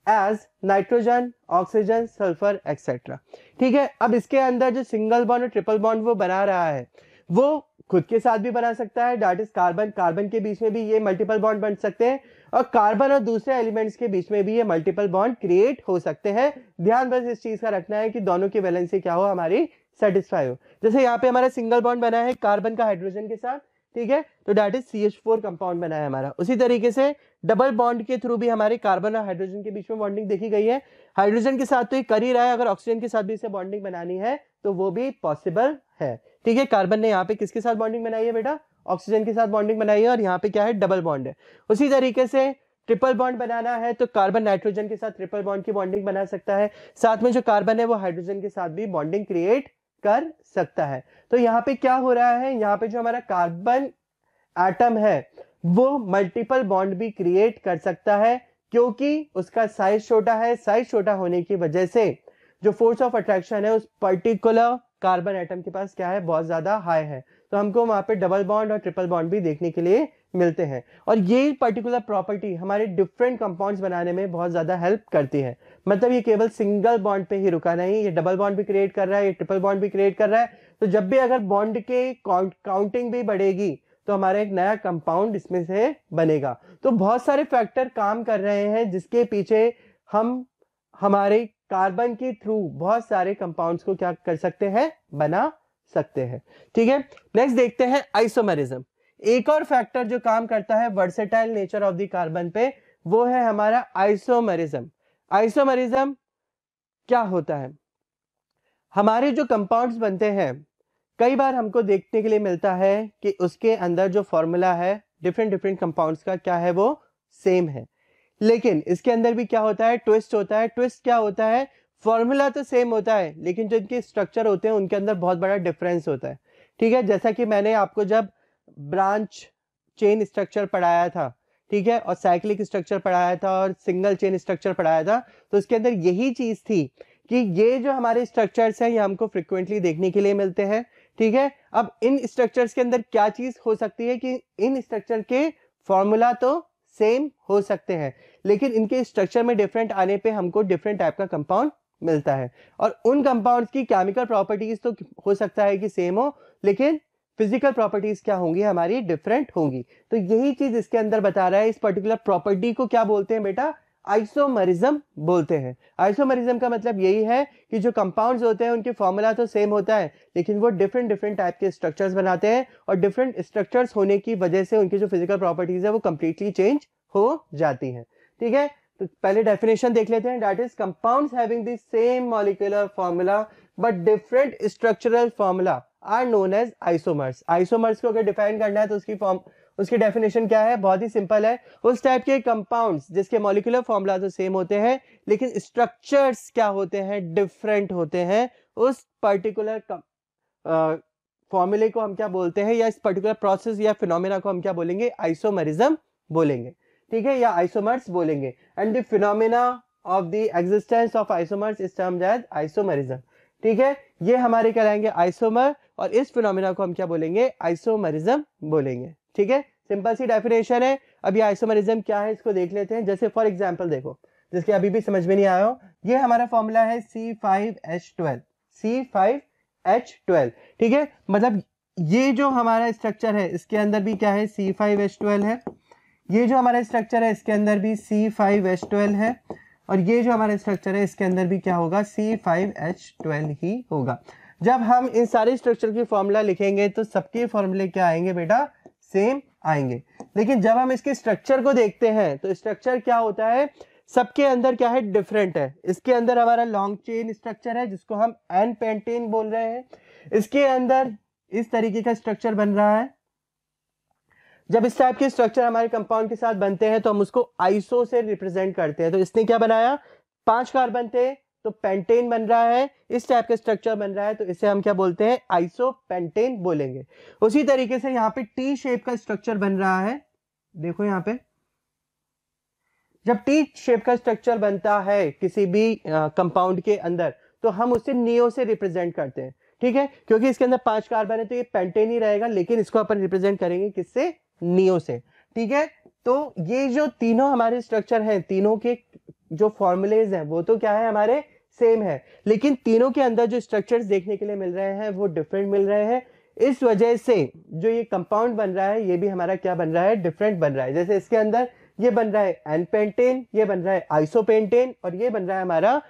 as nitrogen oxygen sulphur etcetera ठीक है अब इसके अंदर जो सिंगल बॉन्ड और triple bond वो बना रहा है वो खुद के साथ भी बना सकता है डेट इज कार्बन कार्बन के बीच में भी ये मल्टीपल बॉन्ड बन सकते हैं और कार्बन और दूसरे एलिमेंट्स के बीच में भी ये मल्टीपल बॉन्ड क्रिएट हो सकते हैं ध्यान बस इस चीज का रखना है कि दोनों की वैलेंसी क्या हो हमारी सेटिस्फाई हो जैसे यहाँ पे हमारा सिंगल बॉन्ड बना है कार्बन का हाइड्रोजन के साथ ठीक है तो that is C H four compound बना है हमारा उसी तरीके से डबल बॉन्ड के थ्रू भी हमारे कार्बन और हाइड्रोजन के बीच में बॉन्डिंग देखी गई है हाइड्रोजन के साथ तो ये कर ही रहा है अगर ऑक्सीजन के साथ भी इसे बॉन्डिंग बनानी है तो वो भी पॉसिबल है ठीक है कार्बन ने यहाँ पे किसके साथ बॉन्डिंग बनाई है बेटा ऑक्सीजन के साथ बॉन्डिंग बनाई है और यहाँ पे क्या है डबल बॉन्ड है उसी तरीके से ट्रिपल बॉन्ड बनाना है तो कार्बन नाइट्रोजन के साथ ट्रिपल बॉन्ड की बॉन्डिंग बना सकता है साथ में जो कार्बन है वो हाइड्रोजन के साथ भी बॉन्डिंग क्रिएट कर सकता है तो यहाँ पे क्या हो रहा है यहाँ पे जो हमारा कार्बन एटम है वो मल्टीपल बॉन्ड भी क्रिएट कर सकता है क्योंकि उसका साइज छोटा है साइज छोटा होने की वजह से जो फोर्स ऑफ अट्रैक्शन है उस पर्टिकुलर कार्बन एटम के पास क्या है बहुत ज़्यादा हाई है तो हमको वहां पे डबल बॉन्ड और ट्रिपल बॉन्ड भी देखने के लिए मिलते हैं और ये पर्टिकुलर प्रॉपर्टी हमारे डिफरेंट कंपाउंड्स बनाने में बहुत ज़्यादा हेल्प करती है मतलब ये केवल सिंगल बॉन्ड पे ही रुका नहीं ये डबल बॉन्ड भी क्रिएट कर रहा है ये ट्रिपल बॉन्ड भी क्रिएट कर रहा है तो जब भी अगर बॉन्ड के काउंटिंग भी बढ़ेगी तो हमारा एक नया कंपाउंड इसमें से बनेगा तो बहुत सारे फैक्टर काम कर रहे हैं जिसके पीछे हम हमारे कार्बन के थ्रू बहुत सारे कंपाउंड्स को क्या कर सकते हैं बना सकते हैं ठीक है नेक्स्ट देखते हैं आइसोमेरिज्म एक और फैक्टर जो काम करता है versatile nature of the carbon पे वो है हमारा आइसोमेरिज्म आइसोमेरिज्म क्या होता है हमारे जो कंपाउंड्स बनते हैं कई बार हमको देखने के लिए मिलता है कि उसके अंदर जो फॉर्मूला है डिफरेंट डिफरेंट कंपाउंड्स का क्या है वो सेम है लेकिन इसके अंदर भी क्या होता है ट्विस्ट होता है ट्विस्ट क्या होता है फॉर्मूला तो सेम होता है लेकिन जो इनके स्ट्रक्चर होते हैं उनके अंदर बहुत बड़ा डिफरेंस होता है ठीक है जैसा कि मैंने आपको जब ब्रांच चेन स्ट्रक्चर पढ़ाया था ठीक है और साइक्लिक स्ट्रक्चर पढ़ाया था और सिंगल चेन स्ट्रक्चर पढ़ाया था तो उसके अंदर यही चीज़ थी कि ये जो हमारे स्ट्रक्चर्स हैं ये हमको फ्रिक्वेंटली देखने के लिए मिलते हैं ठीक है अब इन स्ट्रक्चर्स के अंदर क्या चीज़ हो सकती है कि इन स्ट्रक्चर के फॉर्मूला तो सेम हो सकते हैं लेकिन इनके स्ट्रक्चर में डिफरेंट आने पे हमको डिफरेंट टाइप का कंपाउंड मिलता है और उन कंपाउंड की केमिकल प्रॉपर्टीज तो हो सकता है कि सेम हो लेकिन फिजिकल प्रॉपर्टीज क्या होंगी हमारी डिफरेंट होंगी तो यही चीज इसके अंदर बता रहा है इस पर्टिकुलर प्रॉपर्टी को क्या बोलते हैं बेटा आइसोमरिज्म बोलते हैं आइसोमरिज्म का मतलब यही है कि जो कंपाउंड्स होते हैं उनके फॉर्मूला तो सेम होता है लेकिन वो डिफरेंट डिफरेंट टाइप के स्ट्रक्चर्स बनाते हैं और डिफरेंट स्ट्रक्चर्स होने की वजह से उनकी जो फिजिकल प्रॉपर्टीज है वो कम्प्लीटली चेंज हो जाती हैं ठीक है तो पहले डेफिनेशन देख लेते हैं that is compound having the same molecular formula but different structural formula are known as isomers isomers को अगर डिफाइन करना है तो उसकी फॉर्म उसकी डेफिनेशन क्या है बहुत ही सिंपल है उस टाइप के कंपाउंड्स जिसके मॉलिकुलर फॉर्मूला तो सेम होते हैं लेकिन स्ट्रक्चर्स क्या होते हैं डिफरेंट होते हैं उस पर्टिकुलर फॉर्मूले को हम क्या बोलते हैं या इस पर्टिकुलर प्रोसेस या फिनोमिना को हम क्या बोलेंगे आइसोमरिज्म बोलेंगे ठीक है या आइसोमर्स बोलेंगे and the phenomena of the existence of isomers is termed isomerism ठीक है ये हमारे क्या रहेंगे आइसोमर और इस फिनोमिना को हम क्या बोलेंगे आइसोमरिज्म बोलेंगे ठीक है सिंपल सी डेफिनेशन है अभी आइसोमरिज्म क्या है इसको देख लेते हैं जैसे फॉर एग्जाम्पल देखो जिसके अभी भी समझ में नहीं आया हो ये हमारा फॉर्मूला है C five H twelve C five H twelve ठीक है मतलब ये जो हमारा स्ट्रक्चर है इसके अंदर भी क्या है सी फाइव एच ट्वेल्व है ये जो हमारा स्ट्रक्चर है इसके अंदर भी सी फाइव एच ट्वेल्व है और ये जो हमारा स्ट्रक्चर है इसके अंदर भी क्या होगा सी फाइव एच ट्वेल्व ही होगा जब हम इन सारे स्ट्रक्चर की फॉर्मूला लिखेंगे तो सबके फॉर्मूले क्या आएंगे बेटा सेम आएंगे लेकिन जब हम इसके स्ट्रक्चर को देखते हैं तो स्ट्रक्चर क्या होता है सबके अंदर क्या है डिफरेंट है इसके अंदर हमारा लॉन्ग चेन स्ट्रक्चर है जिसको हम एन पेंटेन बोल रहे हैं इसके अंदर इस तरीके का स्ट्रक्चर बन रहा है जब इस टाइप के स्ट्रक्चर हमारे कंपाउंड के साथ बनते हैं तो हम उसको आइसो से रिप्रेजेंट करते हैं तो इसने क्या बनाया पांच कार्बन थे तो पेंटेन बन रहा है इस टाइप का स्ट्रक्चर बन रहा है तो इसे हम क्या बोलते हैं आइसो पेंटेन बोलेंगे उसी तरीके से यहाँ पे टी शेप का स्ट्रक्चर बन रहा है देखो यहाँ पे जब टी शेप का स्ट्रक्चर बनता है किसी भी कंपाउंड के अंदर तो हम उसे नियो से रिप्रेजेंट करते हैं ठीक है क्योंकि इसके अंदर पांच कार्बन है तो ये पेंटेन ही रहेगा लेकिन इसको अपन रिप्रेजेंट करेंगे किससे नियो से ठीक है तो ये जो तीनों हमारे स्ट्रक्चर हैं तीनों के जो फॉर्मुलेज हैं वो तो क्या है हमारे सेम है लेकिन तीनों के अंदर जो स्ट्रक्चर्स देखने के लिए मिल रहे हैं वो डिफरेंट मिल रहे हैं इस वजह से जो ये कंपाउंड बन रहा है ये भी हमारा क्या बन रहा है डिफरेंट बन रहा है जैसे इसके अंदर ये बन रहा है एनपेंटेन ये बन रहा है आइसोपेंटेन और ये बन रहा है हमारा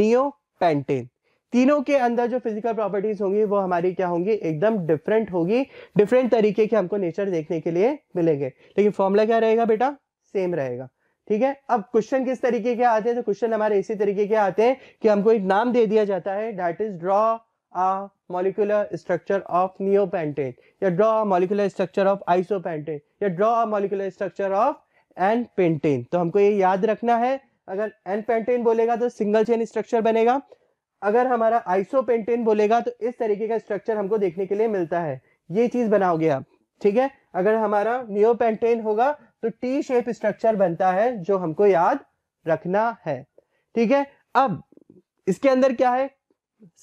नियो पेंटेन तीनों के अंदर जो फिजिकल प्रॉपर्टीज होंगी वो हमारी क्या होंगी एकदम डिफरेंट होगी डिफरेंट तरीके के हमको नेचर देखने के लिए मिलेंगे लेकिन फॉर्मूला क्या रहेगा बेटा सेम रहेगा ठीक है अब क्वेश्चन किस तरीके के आते हैं तो क्वेश्चन हमारे इसी तरीके के आते हैं कि हमको एक नाम दे दिया जाता है that is draw a molecular structure of neopentane या draw a molecular structure of isopentane या draw a molecular structure of n pentane तो हमको ये याद रखना है अगर एन पेंटेन बोलेगा तो सिंगल चेन स्ट्रक्चर बनेगा अगर हमारा आइसोपेंटेन बोलेगा तो इस तरीके का स्ट्रक्चर हमको देखने के लिए मिलता है ये चीज बनाओगे आप ठीक है अगर हमारा नियोपेंटेन होगा तो टी शेप स्ट्रक्चर बनता है जो हमको याद रखना है ठीक है अब इसके अंदर क्या है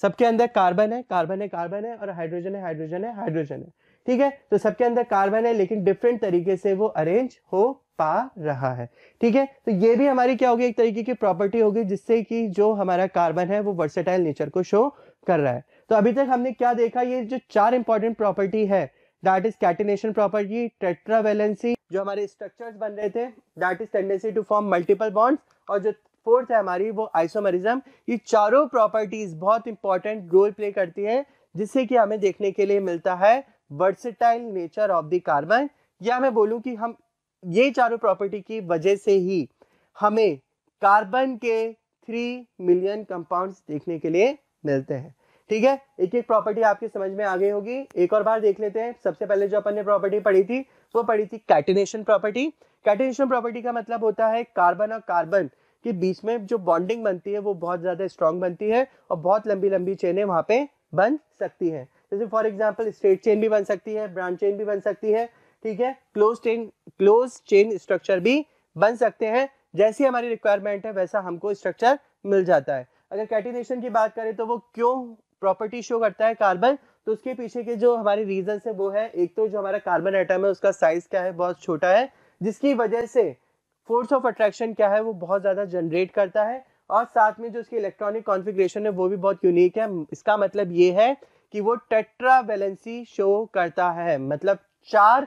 सबके अंदर कार्बन है कार्बन है कार्बन है और हाइड्रोजन है हाइड्रोजन है हाइड्रोजन है ठीक है तो सबके अंदर कार्बन है लेकिन डिफरेंट तरीके से वो अरेंज हो पा रहा है ठीक है तो ये भी हमारी क्या होगी एक तरीके की प्रॉपर्टी होगी जिससे कि जो हमारा कार्बन है वो वर्सेटाइल नेचर को शो कर रहा है तो अभी तक हमने क्या देखा ये जो चार इंपॉर्टेंट प्रॉपर्टी है that is catenation property tetravalency जो हमारे स्ट्रक्चर्स बन रहे थे that is tendency to form multiple bonds और जो फोर्थ है हमारी वो आइसोमरिज्म ये चारों प्रॉपर्टीज बहुत इंपॉर्टेंट रोल प्ले करती है जिससे कि हमें देखने के लिए मिलता है versatile nature of the carbon या मैं बोलूँ कि हम ये चारों प्रॉपर्टी की वजह से ही हमें कार्बन के थ्री मिलियन कंपाउंड्स देखने के लिए मिलते हैं ठीक है एक एक प्रॉपर्टी आपकी समझ में आ गई होगी एक और बार देख लेते हैं सबसे पहले जो अपन ने प्रॉपर्टी पढ़ी थी वो पढ़ी थी कैटिनेशन प्रॉपर्टी कैटिनेशन प्रॉपर्टी का मतलब होता है कार्बन और कार्बन के बीच में जो बॉन्डिंग बनती है वो बहुत ज़्यादा स्ट्रांग बनती है और बहुत लंबी लंबी चेने वहां पे बन सकती है जैसे फॉर एग्जाम्पल स्ट्रेट चेन भी बन सकती है ब्रांच चेन भी बन सकती है ठीक है close chain close chain structure भी बन सकते हैं जैसी हमारी रिक्वायरमेंट है वैसा हमको स्ट्रक्चर मिल जाता है अगर कैटिनेशन की बात करें तो वो क्यों प्रॉपर्टी शो करता है कार्बन तो उसके पीछे के जो हमारे रीजन है वो है एक तो जो हमारा कार्बन आइटम है उसका साइज क्या है बहुत छोटा है जिसकी वजह से फोर्स ऑफ अट्रैक्शन क्या है वो बहुत ज़्यादा जनरेट करता है और साथ में जो उसकी इलेक्ट्रॉनिक कॉन्फ़िगरेशन है वो भी बहुत यूनिक है इसका मतलब ये है कि वो टेट्रा वैलेंसी शो करता है मतलब चार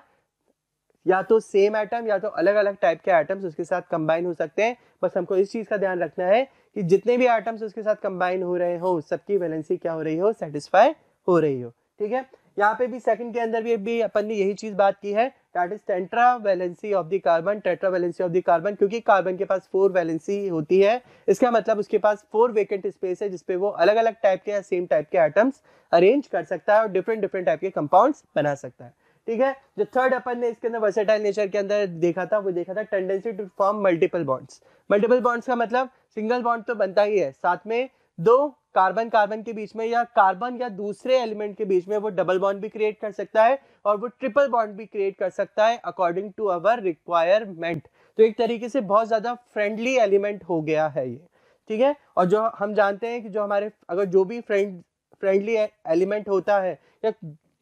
या तो सेम एटम या तो अलग अलग टाइप के एटम्स उसके साथ कंबाइन हो सकते हैं बस हमको इस चीज़ का ध्यान रखना है कि जितने भी एटम्स उसके साथ कंबाइन हो रहे हो सबकी वैलेंसी क्या हो रही हो सेटिस्फाई हो रही हो ठीक है यहाँ पे भी सेकंड के अंदर भी अपन ने यही चीज़ बात की है that is tetravalency of the carbon tetravalency of the carbon क्योंकि कार्बन के पास फोर वैलेंसी होती है इसका मतलब उसके पास फोर वेकेंट स्पेस है जिसपे वो अलग अलग टाइप के या सेम टाइप के आइटम्स अरेंज कर सकता है और डिफरेंट डिफरेंट टाइप के कंपाउंड बना सकता है ठीक है जो थर्ड अपन ने इसके अंदर वर्सेटाइल नेचर के अंदर देखा था वो देखा था tendency to form multiple bonds multiple bonds का मतलब सिंगल बॉन्ड तो बनता ही है साथ में दो कार्बन कार्बन के बीच में या कार्बन या दूसरे एलिमेंट के बीच में वो डबल बॉन्ड भी क्रिएट कर सकता है और वो ट्रिपल बॉन्ड भी क्रिएट कर सकता है अकॉर्डिंग टू अवर रिक्वायरमेंट तो एक तरीके से बहुत ज़्यादा फ्रेंडली एलिमेंट हो गया है ये ठीक है और जो हम जानते हैं कि जो हमारे अगर जो भी फ्रेंड फ्रेंडली एलिमेंट होता है या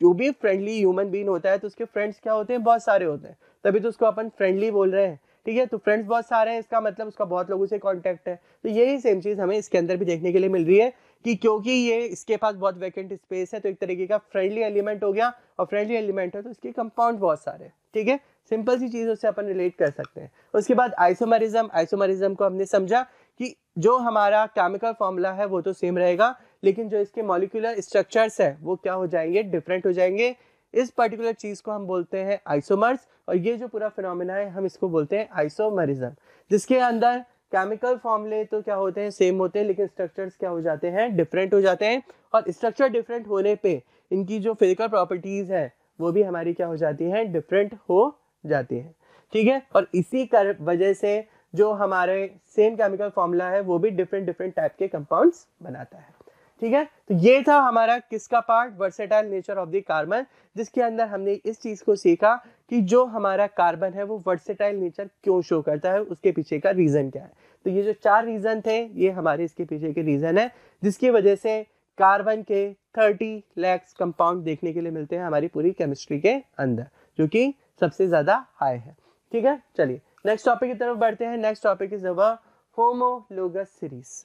जो भी फ्रेंडली ह्यूमन बीन होता है तो उसके फ्रेंड्स क्या होते हैं बहुत सारे होते हैं तभी तो उसको अपन फ्रेंडली बोल रहे हैं ठीक है तो फ्रेंड्स बहुत सारे हैं इसका मतलब उसका बहुत लोगों से कॉन्टैक्ट है तो यही सेम चीज़ हमें इसके अंदर भी देखने के लिए मिल रही है कि क्योंकि ये इसके पास बहुत वैकेंट स्पेस है तो एक तरीके का फ्रेंडली एलिमेंट हो गया और फ्रेंडली एलिमेंट है तो इसके कंपाउंड बहुत सारे ठीक है सिंपल सी चीज उससे अपन रिलेट कर सकते हैं उसके बाद आइसोमरिज्म आइसोमरिज्म को हमने समझा कि जो हमारा केमिकल फॉर्मूला है वो तो सेम रहेगा लेकिन जो इसके मॉलिकुलर स्ट्रक्चर्स है वो क्या हो जाएंगे डिफरेंट हो जाएंगे इस पर्टिकुलर चीज़ को हम बोलते हैं आइसोमर्स और ये जो पूरा फिनोमिना है हम इसको बोलते हैं आइसोमरिज्म जिसके अंदर केमिकल फॉर्मूले तो क्या होते हैं सेम होते हैं लेकिन स्ट्रक्चर्स क्या हो जाते हैं डिफरेंट हो जाते हैं और स्ट्रक्चर डिफरेंट होने पे इनकी जो फिजिकल प्रॉपर्टीज़ है वो भी हमारी क्या हो जाती है डिफरेंट हो जाती है ठीक है और इसी कर वजह से जो हमारे सेम केमिकल फॉर्मूला है वो भी डिफरेंट डिफरेंट टाइप के कंपाउंड्स बनाता है ठीक है तो ये था हमारा किसका part versatile nature of the carbon जिसके अंदर हमने इस चीज को सीखा कि जो हमारा कार्बन है वो वर्सेटाइल नेचर क्यों शो करता है उसके पीछे का रीजन क्या है तो ये जो चार रीजन थे ये हमारे इसके पीछे के रीजन है जिसकी वजह से कार्बन के थर्टी लैक्स कंपाउंड देखने के लिए मिलते हैं हमारी पूरी केमिस्ट्री के अंदर जो कि सबसे ज्यादा हाई है ठीक है चलिए नेक्स्ट टॉपिक की तरफ बढ़ते हैं next topic is our homologous series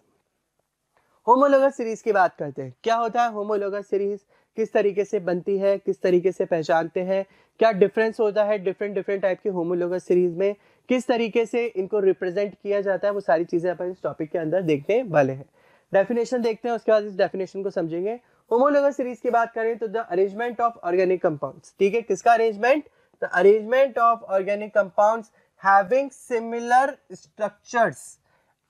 homologous series की बात करते हैं क्या होता है होमोलोगस सीरीज किस तरीके से बनती है किस तरीके से पहचानते हैं क्या डिफरेंस होता है डिफरेंट डिफरेंट टाइप के होमोलोगस सीरीज में किस तरीके से इनको रिप्रेजेंट किया जाता है वो सारी चीज़ें अपन इस टॉपिक के अंदर देखने वाले हैं डेफिनेशन देखते हैं उसके बाद इस डेफिनेशन को समझेंगे होमोलोगस सीरीज की बात करें तो the arrangement of organic compound ठीक है किसका arrangement the arrangement of organic compound having similar structures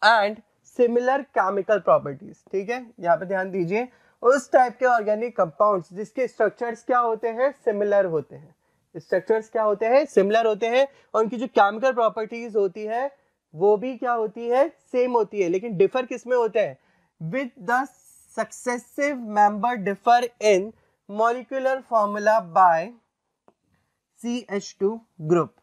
and similar chemical properties ठीक है यहाँ पे ध्यान दीजिए उस टाइप के ऑर्गेनिक कंपाउंड्स जिसके स्ट्रक्चर्स क्या होते हैं सिमिलर होते हैं स्ट्रक्चर्स क्या होते हैं सिमिलर होते हैं और उनकी जो केमिकल प्रॉपर्टीज होती है वो भी क्या होती है सेम होती है लेकिन डिफर किस में होते हैं with the successive member differ in molecular formula by C H two group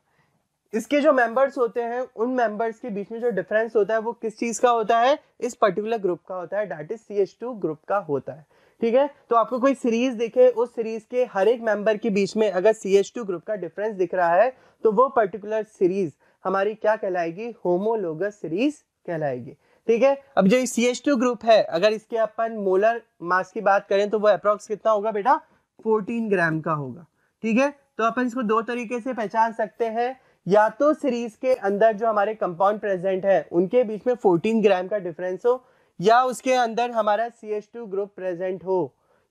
इसके जो मेंबर्स होते हैं उन मेंबर्स के बीच में जो डिफरेंस होता है वो किस चीज़ का होता है इस पर्टिकुलर ग्रुप का होता है that is C H two group का होता है ठीक है तो आपको कोई सीरीज देखे उस सीरीज के हर एक मेंबर के बीच में अगर सी एच टू ग्रुप का डिफरेंस दिख रहा है तो वो पर्टिकुलर सीरीज हमारी क्या कहलाएगी होमोलोगस सीरीज कहलाएगी ठीक है अब जो सी एच टू ग्रुप है अगर इसके अपन मोलर मास की बात करें तो वो अप्रोक्स कितना होगा बेटा 14 ग्राम का होगा ठीक है तो अपन इसको दो तरीके से पहचान सकते हैं या तो सीरीज के अंदर जो हमारे कंपाउंड प्रेजेंट है उनके बीच में 14 ग्राम का डिफरेंस हो या उसके अंदर हमारा सी टू ग्रुप प्रेजेंट हो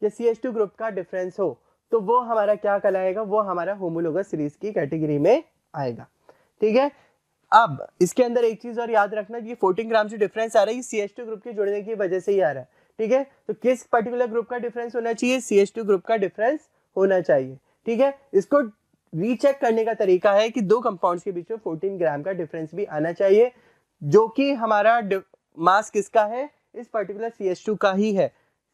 या सी टू ग्रुप का डिफरेंस हो तो वो हमारा क्या कहलाएगा वो हमारा होमोलोगस सीरीज की कैटेगरी में आएगा ठीक है अब इसके अंदर एक चीज और याद रखना ये 14 ग्राम से डिफरेंस आ रहा है सी ये टू ग्रुप के जुड़ने की वजह से ही आ रहा है ठीक है तो किस पर्टिकुलर ग्रुप का डिफरेंस होना चाहिए सी टू ग्रुप का डिफरेंस होना चाहिए ठीक है इसको रीचेक करने का तरीका है कि दो कंपाउंड्स के बीच में 14 ग्राम का डिफरेंस भी आना चाहिए जो कि हमारा मास किसका है इस पर्टिकुलर सी का ही है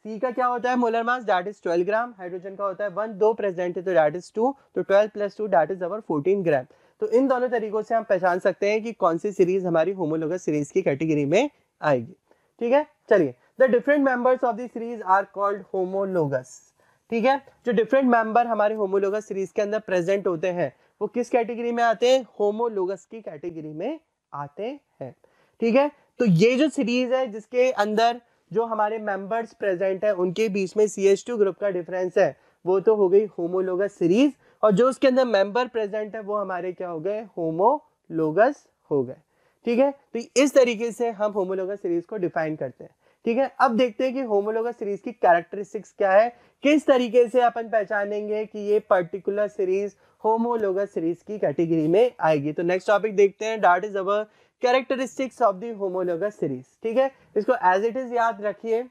सी का क्या होता है molar mass that is 12 gram hydrogen का होता है वन दो प्रेजेंट है तो डैट इज टू तो 12 plus two that is our 14 gram तो इन दोनों तरीकों से हम पहचान सकते हैं कि कौन सी सीरीज हमारी होमोलोगस सीरीज की कैटेगरी में आएगी ठीक है चलिए the different members of the series are called homologous ठीक है जो डिफरेंट मेंबर हमारे होमोलोगस सीरीज के अंदर प्रेजेंट होते हैं वो किस कैटेगरी में आते हैं होमोलोगस की कैटेगरी में आते हैं ठीक है तो ये जो सीरीज है जिसके अंदर जो हमारे मेंबर्स प्रेजेंट है उनके बीच में सी ग्रुप का डिफरेंस है वो तो हो गई होमोलोगस सीरीज और जो उसके अंदर मेंबर प्रेजेंट है वो हमारे क्या हो गए होमोलोगस हो गए ठीक है तो इस तरीके से हम होमोलोगस सीरीज को डिफाइन करते हैं ठीक है अब देखते हैं कि होमोलोगस सीरीज की कैरेक्टरिस्टिक्स क्या है किस तरीके से अपन पहचानेंगे कि ये पर्टिकुलर सीरीज होमोलोगस सीरीज की कैटेगरी में आएगी तो नेक्स्ट टॉपिक देखते हैं that is our characteristics of the homologous series ठीक है इसको एज इट इज याद रखिए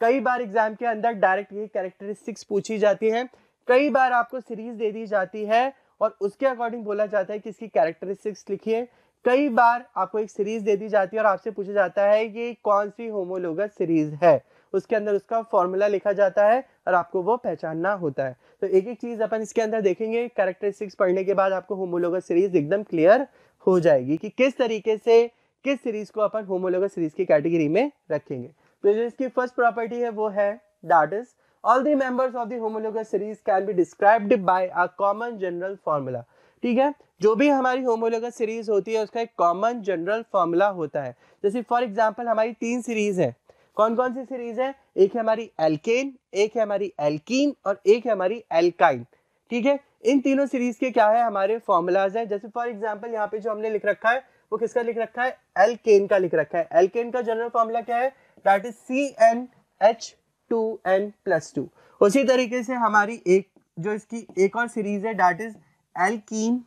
कई बार एग्जाम के अंदर डायरेक्ट ये कैरेक्टरिस्टिक्स पूछी जाती है कई बार आपको सीरीज दे दी जाती है और उसके अकॉर्डिंग बोला जाता है कि इसकी कैरेक्टरिस्टिक्स लिखिए कई बार आपको एक सीरीज दे दी जाती है और आपसे पूछा जाता है कि कौन सी होमोलोगस सीरीज है उसके अंदर उसका फॉर्मूला लिखा जाता है और आपको वो पहचानना होता है तो एक एक चीज़ अपन इसके अंदर देखेंगे कैरेक्टरिस्टिक्स पढ़ने के बाद आपको होमोलोगस सीरीज एकदम क्लियर हो जाएगी कि किस तरीके से किस सीरीज को अपन होमोलोगस सीरीज की कैटेगरी में रखेंगे तो जो इसकी फर्स्ट प्रॉपर्टी है वो है that is all the members of the homologous series can be described by a common general formula ठीक है जो भी हमारी होमोलोगस सीरीज होती है उसका एक कॉमन जनरल फॉर्मूला होता है जैसे फॉर एग्जाम्पल हमारी तीन सीरीज है कौन कौन सी सीरीज है एक है हमारी एल्केन एक है हमारी एल्कीन और एक है हमारी एल्काइन ठीक है इन तीनों सीरीज के क्या है हमारे फॉर्मूलाज है जैसे फॉर एग्जाम्पल यहाँ पे जो हमने लिख रखा है वो किसका लिख रखा है एल्केन का लिख रखा है एल्केन का जनरल फॉर्मूला क्या है that is C n H two n plus two उसी तरीके से हमारी एक जो इसकी एक और सीरीज है दैट इज एल्कीन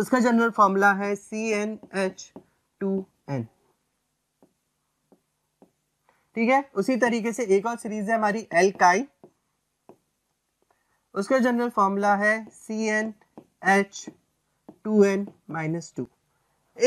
उसका जनरल फॉर्मूला है C n H two n ठीक है उसी तरीके से एक और सीरीज है हमारी एल काई उसका जनरल फॉर्मूला है C n H two n minus two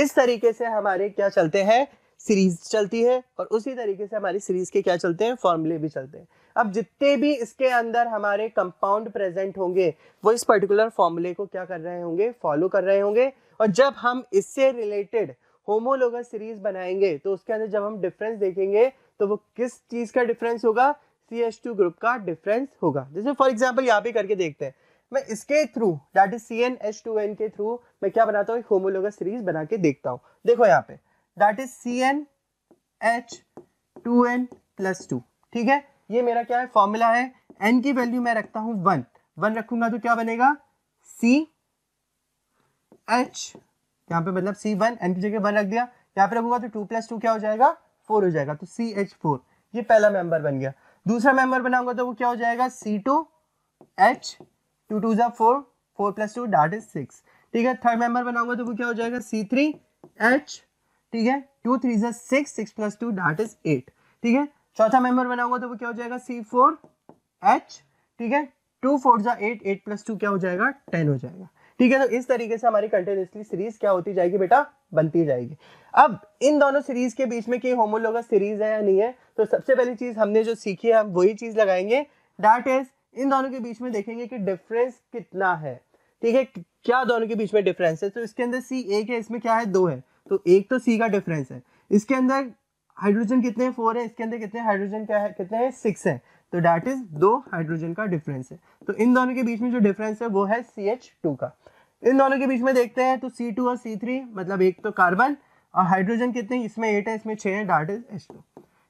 इस तरीके से हमारे क्या चलते हैं सीरीज चलती है और उसी तरीके से हमारी सीरीज के क्या चलते हैं फॉर्मूले भी चलते हैं अब जितने भी इसके अंदर हमारे कंपाउंड प्रेजेंट होंगे वो इस पर्टिकुलर फॉर्मूले को क्या कर रहे होंगे फॉलो कर रहे होंगे और जब हम इससे रिलेटेड होमोलोग सीरीज बनाएंगे तो उसके अंदर जब हम डिफरेंस देखेंगे तो वो किस चीज का डिफरेंस होगा सी एच टू ग्रुप का डिफरेंस होगा जैसे फॉर एग्जाम्पल यहाँ पे करके देखते हैं मैं इसके through that is C n H two n के थ्रू मैं क्या बनाता हूँ होमोलोग सीरीज बना के देखता हूँ देखो यहाँ पे that is C n H two n plus two ठीक है ये मेरा क्या है फॉर्मूला है एन की वैल्यू मैं रखता हूं वन वन रखूंगा तो क्या बनेगा सी एच यहां पे मतलब सी वन एन की जगह वन रख दिया यहां पे रखूंगा तो टू प्लस टू क्या हो जाएगा फोर हो जाएगा तो सी एच फोर ये पहला मेंबर बन गया दूसरा मेंबर बनाऊंगा तो वो क्या हो जाएगा C two H two two ज़ा four four plus two that is six ठीक है थर्ड मेंबर बनाऊंगा तो वो क्या हो जाएगा सी थ्री एच ठीक है टू थ्री जो six six plus two that is eight ठीक है चौथा मेंबर बना हुआ तो वो क्या हो जाएगा सी फोर एच ठीक है टू फोर जो एट एट प्लस टू क्या हो जाएगा टेन हो जाएगा ठीक है तो इस तरीके से हमारी कंटिन्यूसली सीरीज क्या होती जाएगी बेटा बनती जाएगी अब इन दोनों सीरीज के बीच में कि होमोलोगस सीरीज है या नहीं है तो सबसे पहली चीज हमने जो सीखी है हम वही चीज लगाएंगे डैट इज इन दोनों के बीच में देखेंगे कि डिफरेंस कितना है ठीक है क्या दोनों के बीच में डिफरेंस है तो इसके अंदर सी एक है इसमें क्या है दो है तो एक तो सी का डिफरेंस है इसके अंदर हाइड्रोजन कितने फोर है इसके अंदर कितने हाइड्रोजन क्या है कितने हैं सिक्स है तो डैट इज दो हाइड्रोजन का डिफरेंस है तो इन दोनों के बीच में जो डिफरेंस है वो है सी एच टू का इन दोनों के बीच में देखते हैं तो सी टू और सी थ्री मतलब एक तो कार्बन और हाइड्रोजन कितने इसमें एट है इसमें छः है डैट इज एच टू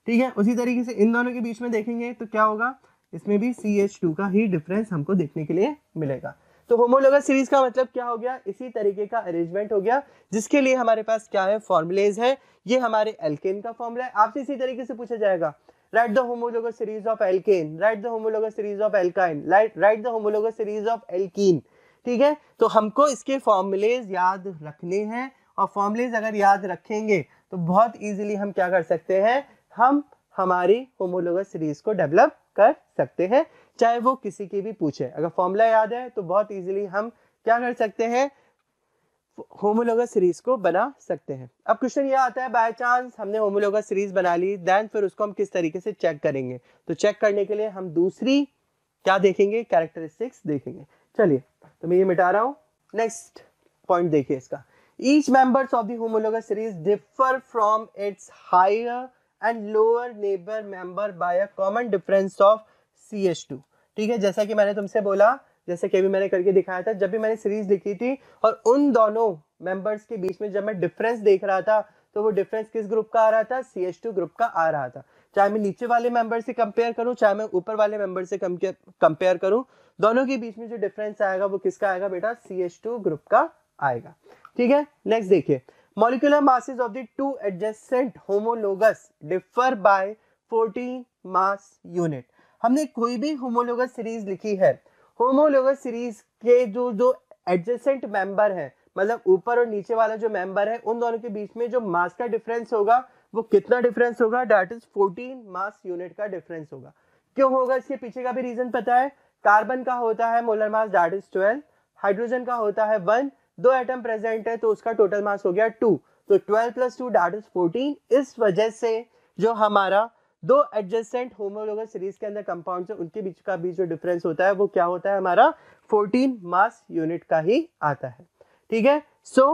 ठीक है उसी तरीके से इन दोनों के बीच में देखेंगे तो क्या होगा इसमें भी सी एच टू का ही डिफरेंस हमको देखने के लिए मिलेगा तो होमोलोगस सीरीज का मतलब क्या हो गया इसी तरीके का अरेंजमेंट हो गया जिसके लिए हमारे पास क्या है फॉर्मुलेज है ये हमारे एल्केन का फॉर्मूला है आपसे इसी तरीके से पूछा जाएगा write the homologous series of alkane write the homologous series of alkyne write the homologous series of alkene ठीक है तो हमको इसके फॉर्मुलेज याद रखने हैं और फॉर्मुलेज अगर याद रखेंगे तो बहुत इजीली हम क्या कर सकते हैं हम हमारी होमोलोगस सीरीज को डेवलप कर सकते हैं चाहे वो किसी की भी पूछे अगर फॉर्मूला याद है तो बहुत इजीली हम क्या कर सकते हैं होमोलोगस सीरीज को बना सकते हैं अब क्वेश्चन ये आता है बाय चांस हमने होमोलोगस सीरीज बना ली देन फिर उसको हम किस तरीके से चेक करेंगे तो चेक करने के लिए हम दूसरी क्या देखेंगे कैरेक्टरिस्टिक्स देखेंगे चलिए तो मैं ये मिटा रहा हूँ नेक्स्ट पॉइंट देखिए इसका each members of the homologous series differ from its higher and lower neighbour member by a common difference of C H two ठीक है जैसा कि मैंने तुमसे बोला जैसे कि अभी मैंने करके दिखाया था जब भी मैंने सीरीज लिखी थी और उन दोनों मेंबर्स के बीच में जब मैं डिफरेंस देख रहा था तो वो डिफरेंस किस ग्रुप का आ रहा था सी एच टू ग्रुप का आ रहा था चाहे मैं नीचे वाले मेंबर से कंपेयर करूं चाहे मैं ऊपर वाले मेंबर से कंपेयर करूं दोनों के बीच में जो डिफरेंस आएगा वो किसका आएगा बेटा सी एच टू ग्रुप का आएगा ठीक है नेक्स्ट देखिए molecular masses of the two adjacent homologous differ by 14 mass unit हमने कोई भी होमोलोगस सीरीज लिखी है होमोलोगस सीरीज के जो जो एडजेसेंट मेंबर हैं मतलब ऊपर और नीचे वाला जो मेंबर है उन दोनों के बीच में जो मास का डिफरेंस होगा वो कितना डिफरेंस होगा डेट इज 14 मास यूनिट का डिफरेंस होगा क्यों होगा इसके पीछे का भी रीजन पता है कार्बन का होता है molar mass that is 12 hydrogen का होता है वन दो एटम प्रेजेंट है तो उसका टोटल मास हो गया टू तो twelve plus two that is fourteen इस वजह से जो हमारा दो एडजस्टेंट होमोलोगस सीरीज के अंदर कंपाउंड से उनके बीच का बीच जो डिफरेंस होता है वो क्या होता है हमारा 14 मास यूनिट का ही आता है ठीक है सो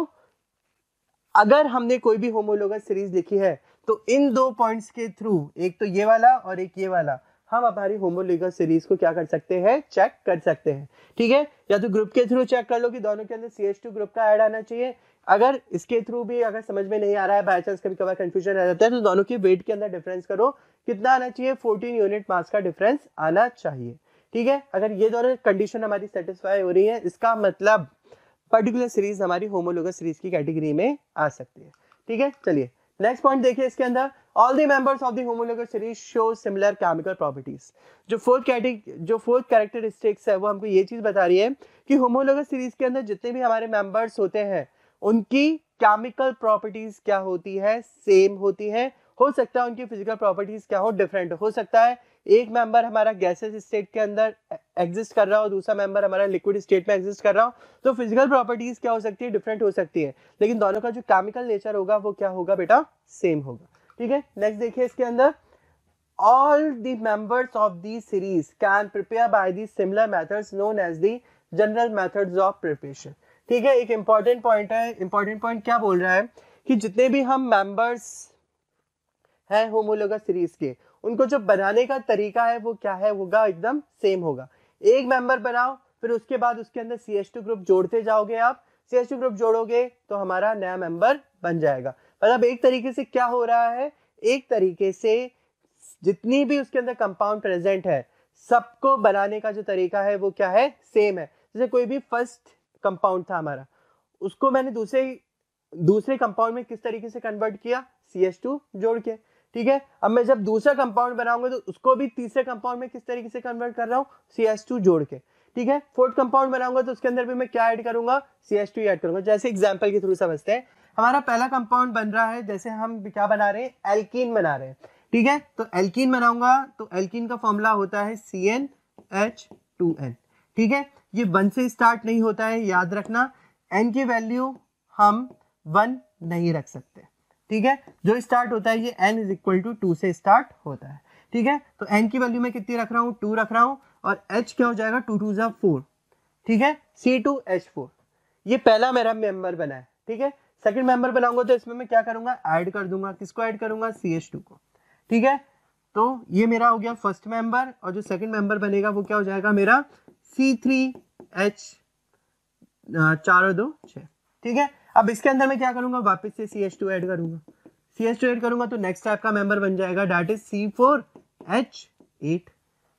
अगर हमने कोई भी होमोलोगस सीरीज लिखी है तो इन दो पॉइंट्स के थ्रू एक तो ये वाला और एक ये वाला हम हमारी होमोलोगस सीरीज को क्या कर सकते हैं चेक कर सकते हैं ठीक है या तो ग्रुप के थ्रू चेक कर लो कि दोनों के अंदर सी एच टू ग्रुप का एड आना चाहिए अगर इसके थ्रू भी अगर समझ में नहीं आ रहा है बाई चांस कभी कभार कंफ्यूजन आ जाता है तो दोनों की वेट के अंदर डिफरेंस करो कितना आना चाहिए 14 यूनिट मास का डिफरेंस आना चाहिए ठीक है अगर ये दोनों कंडीशन हमारी सेटिस्फाई हो रही है इसका मतलब पर्टिकुलर सीरीज हमारी होमोलोगस सीरीज की कैटेगरी में आ सकती है ठीक है चलिए नेक्स्ट पॉइंट देखिए इसके अंदर all the members of the homologous series show similar chemical properties जो फोर्थ कैटे जो फोर्थ कैरेक्टरिस्टिक्स है वो हमको ये चीज बता रही है कि होमोलोगस सीरीज के अंदर जितने भी हमारे मेंबर्स होते हैं उनकी केमिकल प्रॉपर्टीज क्या होती है सेम होती है हो सकता है उनकी फिजिकल प्रॉपर्टीज क्या हो डिफरेंट हो सकता है एक मेंबर हमारा गैसेस स्टेट के अंदर एग्जिस्ट कर रहा हो दूसरा मेंबर हमारा लिक्विड स्टेट में एग्जिस्ट कर रहा हो तो फिजिकल प्रॉपर्टीज क्या हो सकती है डिफरेंट हो सकती है लेकिन दोनों का जो केमिकल नेचर होगा वो क्या होगा बेटा सेम होगा ठीक है नेक्स्ट देखिए इसके अंदर all the members of the series can prepare by the similar methods known as the general methods of preparation ठीक है एक इंपॉर्टेंट पॉइंट है इंपॉर्टेंट पॉइंट क्या बोल रहा है कि जितने भी हम मेंबर्स है होमोलोगस सीरीज के उनको जो बनाने का तरीका है वो क्या है होगा एकदम सेम होगा एक मेंबर बनाओ फिर उसके बाद उसके अंदर सी एच टू ग्रुप जोड़ते जाओगे आप सी एच टू ग्रुप जोड़ोगे तो हमारा नया मेंबर बन जाएगा मतलब एक तरीके से क्या हो रहा है एक तरीके से जितनी भी उसके अंदर कंपाउंड प्रेजेंट है सबको बनाने का जो तरीका है वो क्या है सेम है जैसे कोई भी फर्स्ट कंपाउंड था हमारा उसको मैंने दूसरे दूसरे कंपाउंड में किस तरीके से कन्वर्ट किया सी एस टू जोड़ के ठीक है अब मैं जब दूसरा कंपाउंड बनाऊंगा तो उसको भी तीसरे कंपाउंड में किस तरीके से कन्वर्ट कर रहा हूँ सी एस टू जोड़ के ठीक है फोर्थ कंपाउंड बनाऊंगा तो उसके अंदर भी मैं क्या ऐड करूंगा सी एस टू ऐड करूंगा जैसे एग्जाम्पल के थ्रू समझते हैं हमारा पहला कंपाउंड बन रहा है जैसे हम क्या बना रहे हैं एल्किन बना रहे हैं ठीक है तो एल्किन बनाऊंगा तो एल्किन का फॉर्मूला होता है C n H two n ठीक है ये वन से स्टार्ट नहीं होता है याद रखना एन की वैल्यू हम वन नहीं रख सकते ठीक है जो स्टार्ट होता है ये n is equal to two से स्टार्ट होता है ठीक है तो एन की वैल्यू मैं कितनी रख रहा हूँ टू रख रहा हूँ और एच क्या हो जाएगा टू टू ज़ा फोर ठीक है सी टू एच फोर ये पहला मेरा मेंबर बना है ठीक है सेकंड मेंबर बनाऊंगा तो इसमें मैं क्या करूंगा ऐड कर दूंगा किसको ऐड करूंगा सी एच टू को ठीक है तो ये मेरा हो गया फर्स्ट मेंबर और जो सेकंड मेंबर बनेगा वो क्या हो जाएगा मेरा सी थ्री एच चार दो छ ठीक है अब इसके अंदर मैं क्या करूंगा वापस से सी एच टू एड करूंगा सी एच टू एड करूंगा तो नेक्स्ट स्टेप का मेंबर बन जाएगा that is C four H eight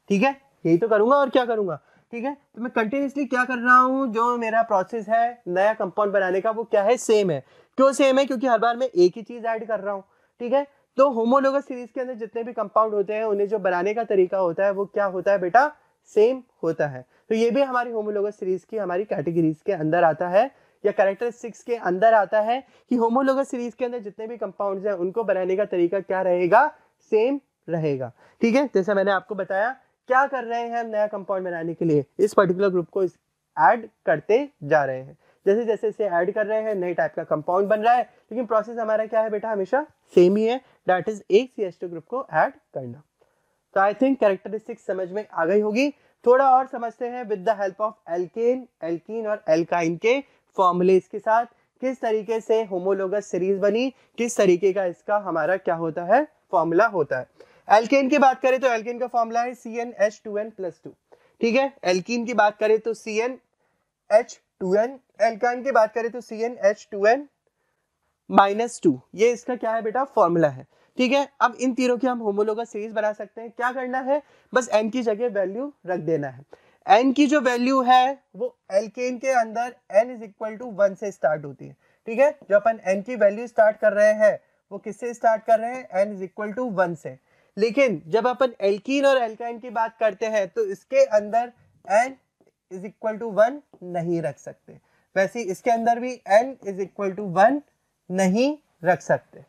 ठीक है यही तो करूंगा और क्या करूंगा ठीक है तो मैं कंटिन्यूसली क्या कर रहा हूँ जो मेरा प्रोसेस है नया कंपाउंड बनाने का वो क्या है सेम है क्यों सेम है क्योंकि हर बार मैं एक ही चीज़ ऐड कर रहा हूँ ठीक है तो होमोलोगस सीरीज के अंदर जितने भी कंपाउंड होते हैं उन्हें जो बनाने का तरीका होता है वो क्या होता है बेटा सेम होता है तो ये भी हमारी होमोलोगस सीरीज की हमारी कैटेगरीज के अंदर आता है या कैरेक्टरिस्टिक्स के अंदर आता है कि होमोलोगस सीरीज के अंदर जितने भी कंपाउंड्स हैं उनको बनाने का तरीका क्या रहेगा सेम रहेगा ठीक है जैसे मैंने आपको बताया क्या कर रहे हैं हम नया कंपाउंड बनाने के लिए इस पर्टिकुलर ग्रुप को ऐड करते जा रहे हैं जैसे जैसे इसे ऐड कर रहे हैं नए टाइप का कंपाउंड बन रहा है लेकिन प्रोसेस हमारा क्या है बेटा हमेशा सेम ही है डैट इज एक सी एस टू ग्रुप को ऐड करना तो आई थिंक कैरेक्टरिस्टिक्स समझ में आ गई होगी थोड़ा और समझते हैं with the help of alkane alkene और एल्काइन के फॉर्मूले इसके साथ किस तरीके से होमोलोगस सीरीज बनी किस तरीके का इसका हमारा क्या होता है फॉर्मूला होता है एल्केन की बात करें तो एल्केन का फॉर्मूला है C n H two n plus two ठीक है एल्किन की बात करें तो C n H two n alkyne की बात करें तो C n H two n minus two ये इसका क्या है बेटा फॉर्मूला है ठीक है अब इन तीनों की हम होमोलोगस सीरीज बना सकते हैं क्या करना है बस एन की जगह वैल्यू रख देना है एन की जो वैल्यू है वो एल्केन के अंदर n is equal to one से स्टार्ट होती है ठीक है जो अपन एन की वैल्यू स्टार्ट कर रहे हैं वो किससे स्टार्ट कर रहे हैं n is equal to one से लेकिन जब अपन एल्किन और एल्काइन की बात करते हैं तो इसके अंदर n is equal to one नहीं रख सकते वैसे इसके अंदर भी n is equal to one नहीं रख सकते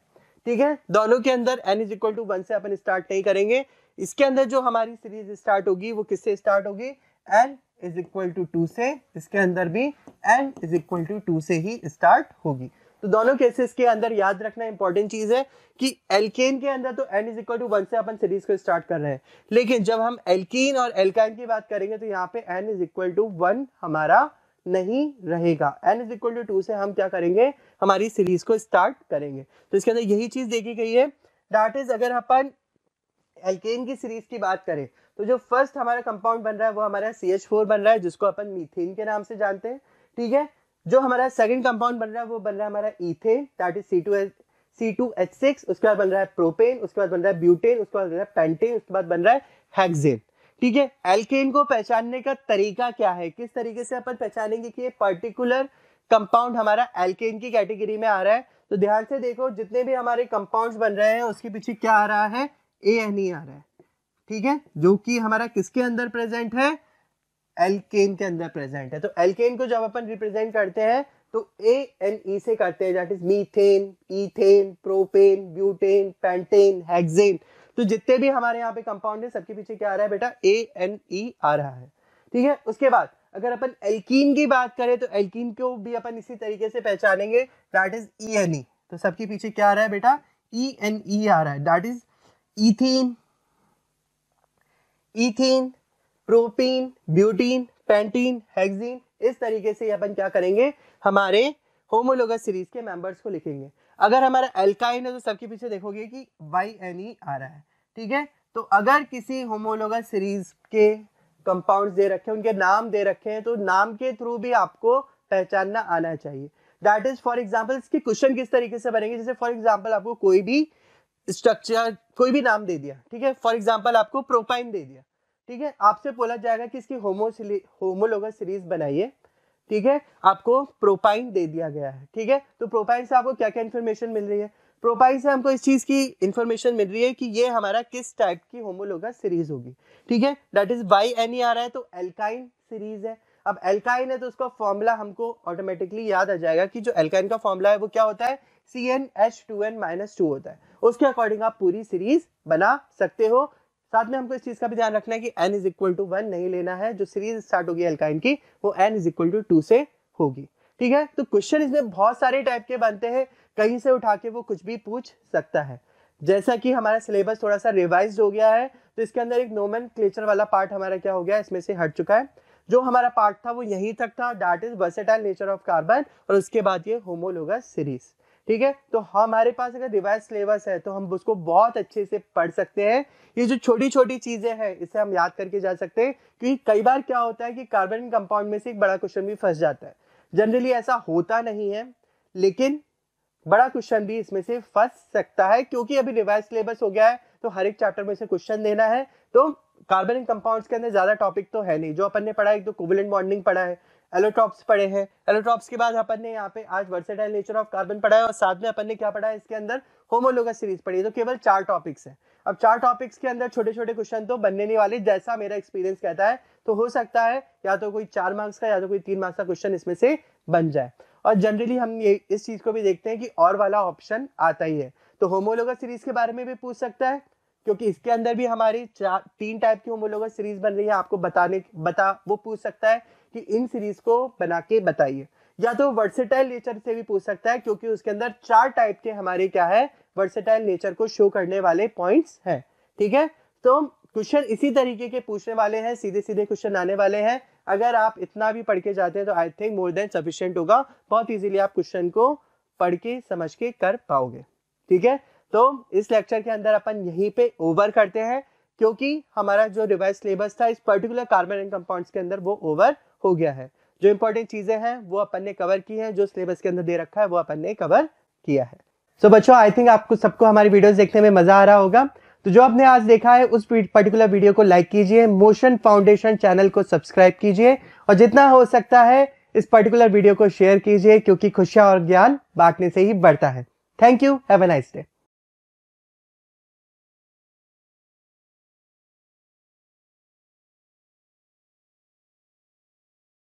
ठीक है दोनों के अंदर n is equal to one से अपन स्टार्ट नहीं करेंगे इसके अंदर जो हमारी सीरीज स्टार्ट होगी वो किससे स्टार्ट होगी n is equal to two से इसके अंदर भी n is equal to two से ही स्टार्ट होगी तो दोनों केसेस के अंदर याद रखना इंपॉर्टेंट चीज है कि एल्केन के अंदर तो n is equal to one से अपन सीरीज को स्टार्ट कर रहे हैं लेकिन जब हम एल्कीन और एल्काइन की बात करेंगे तो यहाँ पे n is equal to one हमारा नहीं रहेगा n is equal to two से हम क्या करेंगे हमारी सीरीज को स्टार्ट करेंगे तो इसके अंदर यही चीज देखी गई है दैट इज अगर अपन एल्केन की सीरीज की बात करें तो जो फर्स्ट हमारा कंपाउंड बन रहा है वो हमारा सी एच फोर बन रहा है जिसको अपन मीथेन के नाम से जानते हैं ठीक है जो हमारा सेकंड कंपाउंड बन रहा है वो बन रहा है हमारा ethane that is C two H C two H six उसके बाद बन रहा है प्रोपेन उसके बाद बन रहा है ब्यूटेन उसके बाद बन रहा है पेंटेन उसके बाद बन रहा है हेक्सेन ठीक है एल्केन को पहचानने का तरीका क्या है किस तरीके से अपन पहचानेंगे कि ये पर्टिकुलर कंपाउंड हमारा एल्केन की कैटेगरी में आ रहा है तो ध्यान से देखो जितने भी हमारे कंपाउंड्स बन रहे हैं उसके पीछे क्या आ रहा है ए एन ई आ रहा है ठीक है जो कि हमारा किसके अंदर प्रेजेंट है एल्केन के अंदर प्रेजेंट है तो एल्केन को जब अपन रिप्रेजेंट करते हैं तो ए एन ई से करते हैं that is methane ethane propane butane pentane hexane तो जितने भी हमारे यहाँ पे कंपाउंड है सबके पीछे क्या आ रहा है बेटा ए एन ई आ रहा है ठीक है उसके बाद अगर अपन एल्कीन की बात करें तो एल्कीन को भी अपन इसी तरीके से पहचानेंगे that is E N E तो सबके पीछे क्या आ रहा है बेटा ई एन ई आ रहा है that is ethane ethene propene butene pentene hexene इस तरीके से अपन क्या करेंगे हमारे होमोलोगस सीरीज के मेंबर्स को लिखेंगे अगर हमारा एल्काइन है तो सबके पीछे देखोगे कि वाई एन ई आ रहा है ठीक है तो अगर किसी होमोलोगस सीरीज के कंपाउंड्स दे रखे हैं उनके नाम दे रखे हैं तो नाम के थ्रू भी आपको पहचानना आना चाहिए दैट इज फॉर एग्जाम्पल इसके क्वेश्चन किस तरीके से बनेंगे जैसे फॉर एग्जाम्पल आपको कोई भी स्ट्रक्चर कोई भी नाम दे दिया ठीक है फॉर एग्जाम्पल आपको प्रोपाइन दे दिया ठीक है आपसे बोला जाएगा कि इसकी होमो होमोलोगा सीरीज बनाइए ठीक है आपको प्रोपाइन दे दिया गया है ठीक है तो प्रोपाइन से आपको क्या क्या इन्फॉर्मेशन मिल रही है प्रोपाइन से हमको इस चीज़ की इन्फॉर्मेशन मिल रही है कि ये हमारा किस टाइप की होमोलोगा सीरीज होगी ठीक है that is Y N E आ रहा है तो एल्काइन सीरीज है अब एल्काइन है तो उसका फॉर्मूला हमको ऑटोमेटिकली याद आ जाएगा कि जो एल्काइन का फॉर्मूला है वो क्या होता है C n H two n minus two होता है उसके अकॉर्डिंग आप पूरी सीरीज बना सकते हो साथ में हमको इस चीज का भी ध्यान रखना है कि n is equal to one नहीं लेना है जो सीरीज स्टार्ट होगी एल्काइन की वो n is equal to two से होगी ठीक है तो क्वेश्चन इसमें बहुत सारे टाइप के बनते हैं कहीं से उठा के वो कुछ भी पूछ सकता है जैसा कि हमारा सिलेबस थोड़ा सा रिवाइज हो गया है तो इसके अंदर एक नोमन वाला पार्ट हमारा क्या हो गया इसमें से हट चुका है जो हमारा पार्ट था वो यहीं तक था that is versatile nature of carbon और उसके बाद ये होमोलोगस सीरीज ठीक है तो हमारे पास अगर रिवाइज सिलेबस है तो हम उसको बहुत अच्छे से पढ़ सकते हैं ये जो छोटी छोटी चीज़ें हैं इसे हम याद करके जा सकते हैं क्योंकि कई बार क्या होता है कि कार्बन कंपाउंड में से एक बड़ा क्वेश्चन भी फंस जाता है जनरली ऐसा होता नहीं है लेकिन बड़ा क्वेश्चन भी इसमें से फंस सकता है क्योंकि अभी रिवाइज सिलेबस हो गया है तो हर एक चैप्टर में से क्वेश्चन देना है तो कार्बन कंपाउंड्स के अंदर ज़्यादा टॉपिक तो है नहीं जो अपन ने पढ़ा है एक तो कोवलेंट बॉन्डिंग पढ़ा है एलोट्रॉप्स पढ़े हैं एलोट्रॉप्स के बाद अपन ने यहाँ पे आज वर्सेटाइल नेचर ऑफ कार्बन पढ़ा है और साथ में अपन ने क्या पढ़ा है इसके अंदर होमोलोगस सीरीज पढ़ी है तो केवल चार टॉपिक्स हैं अब चार टॉपिक्स के अंदर छोटे छोटे क्वेश्चन तो बनने नहीं वाले जैसा मेरा एक्सपीरियंस कहता है तो हो सकता है या तो कोई चार मार्क्स का या तो कोई तीन मार्क्स का क्वेश्चन इसमें से बन जाए और जनरली हम ये इस चीज़ को भी देखते हैं कि और वाला ऑप्शन आता ही है तो होमोलोगस सीरीज के बारे में भी पूछ सकता है क्योंकि इसके अंदर भी हमारी चार तीन टाइप की होमोलोगस सीरीज बन रही है आपको बताने बता वो पूछ सकता है कि इन सीरीज को बना के बताइए या तो वर्सेटाइल नेचर से भी पूछ सकता है क्योंकि उसके अंदर चार टाइप के हमारे क्या है वर्सेटाइल नेचर को शो करने वाले पॉइंट्स हैं ठीक है तो क्वेश्चन इसी तरीके के पूछने वाले हैं सीधे सीधे क्वेश्चन आने वाले हैं अगर आप इतना भी पढ़ के जाते हैं तो I think more than sufficient होगा बहुत इजीली आप क्वेश्चन को पढ़ के समझ के कर पाओगे ठीक है तो इस लेक्चर के अंदर अपन यहीं पे ओवर करते हैं क्योंकि हमारा जो रिवाइज सिलेबस था इस पर्टिकुलर कार्बन एंड कंपाउंड के अंदर वो ओवर हो गया है जो इंपॉर्टेंट चीजें हैं वो अपन ने कवर की है जो सिलेबस के अंदर दे रखा है वो अपन ने कवर किया है सो so, बच्चों आई थिंक आपको सबको हमारी वीडियोस देखने में मजा आ रहा होगा तो जो आपने आज देखा है उस पर्टिकुलर वीडियो को लाइक कीजिए मोशन फाउंडेशन चैनल को सब्सक्राइब कीजिए और जितना हो सकता है इस पर्टिकुलर वीडियो को शेयर कीजिए क्योंकि खुशियां और ज्ञान बांटने से ही बढ़ता है thank you have a nice day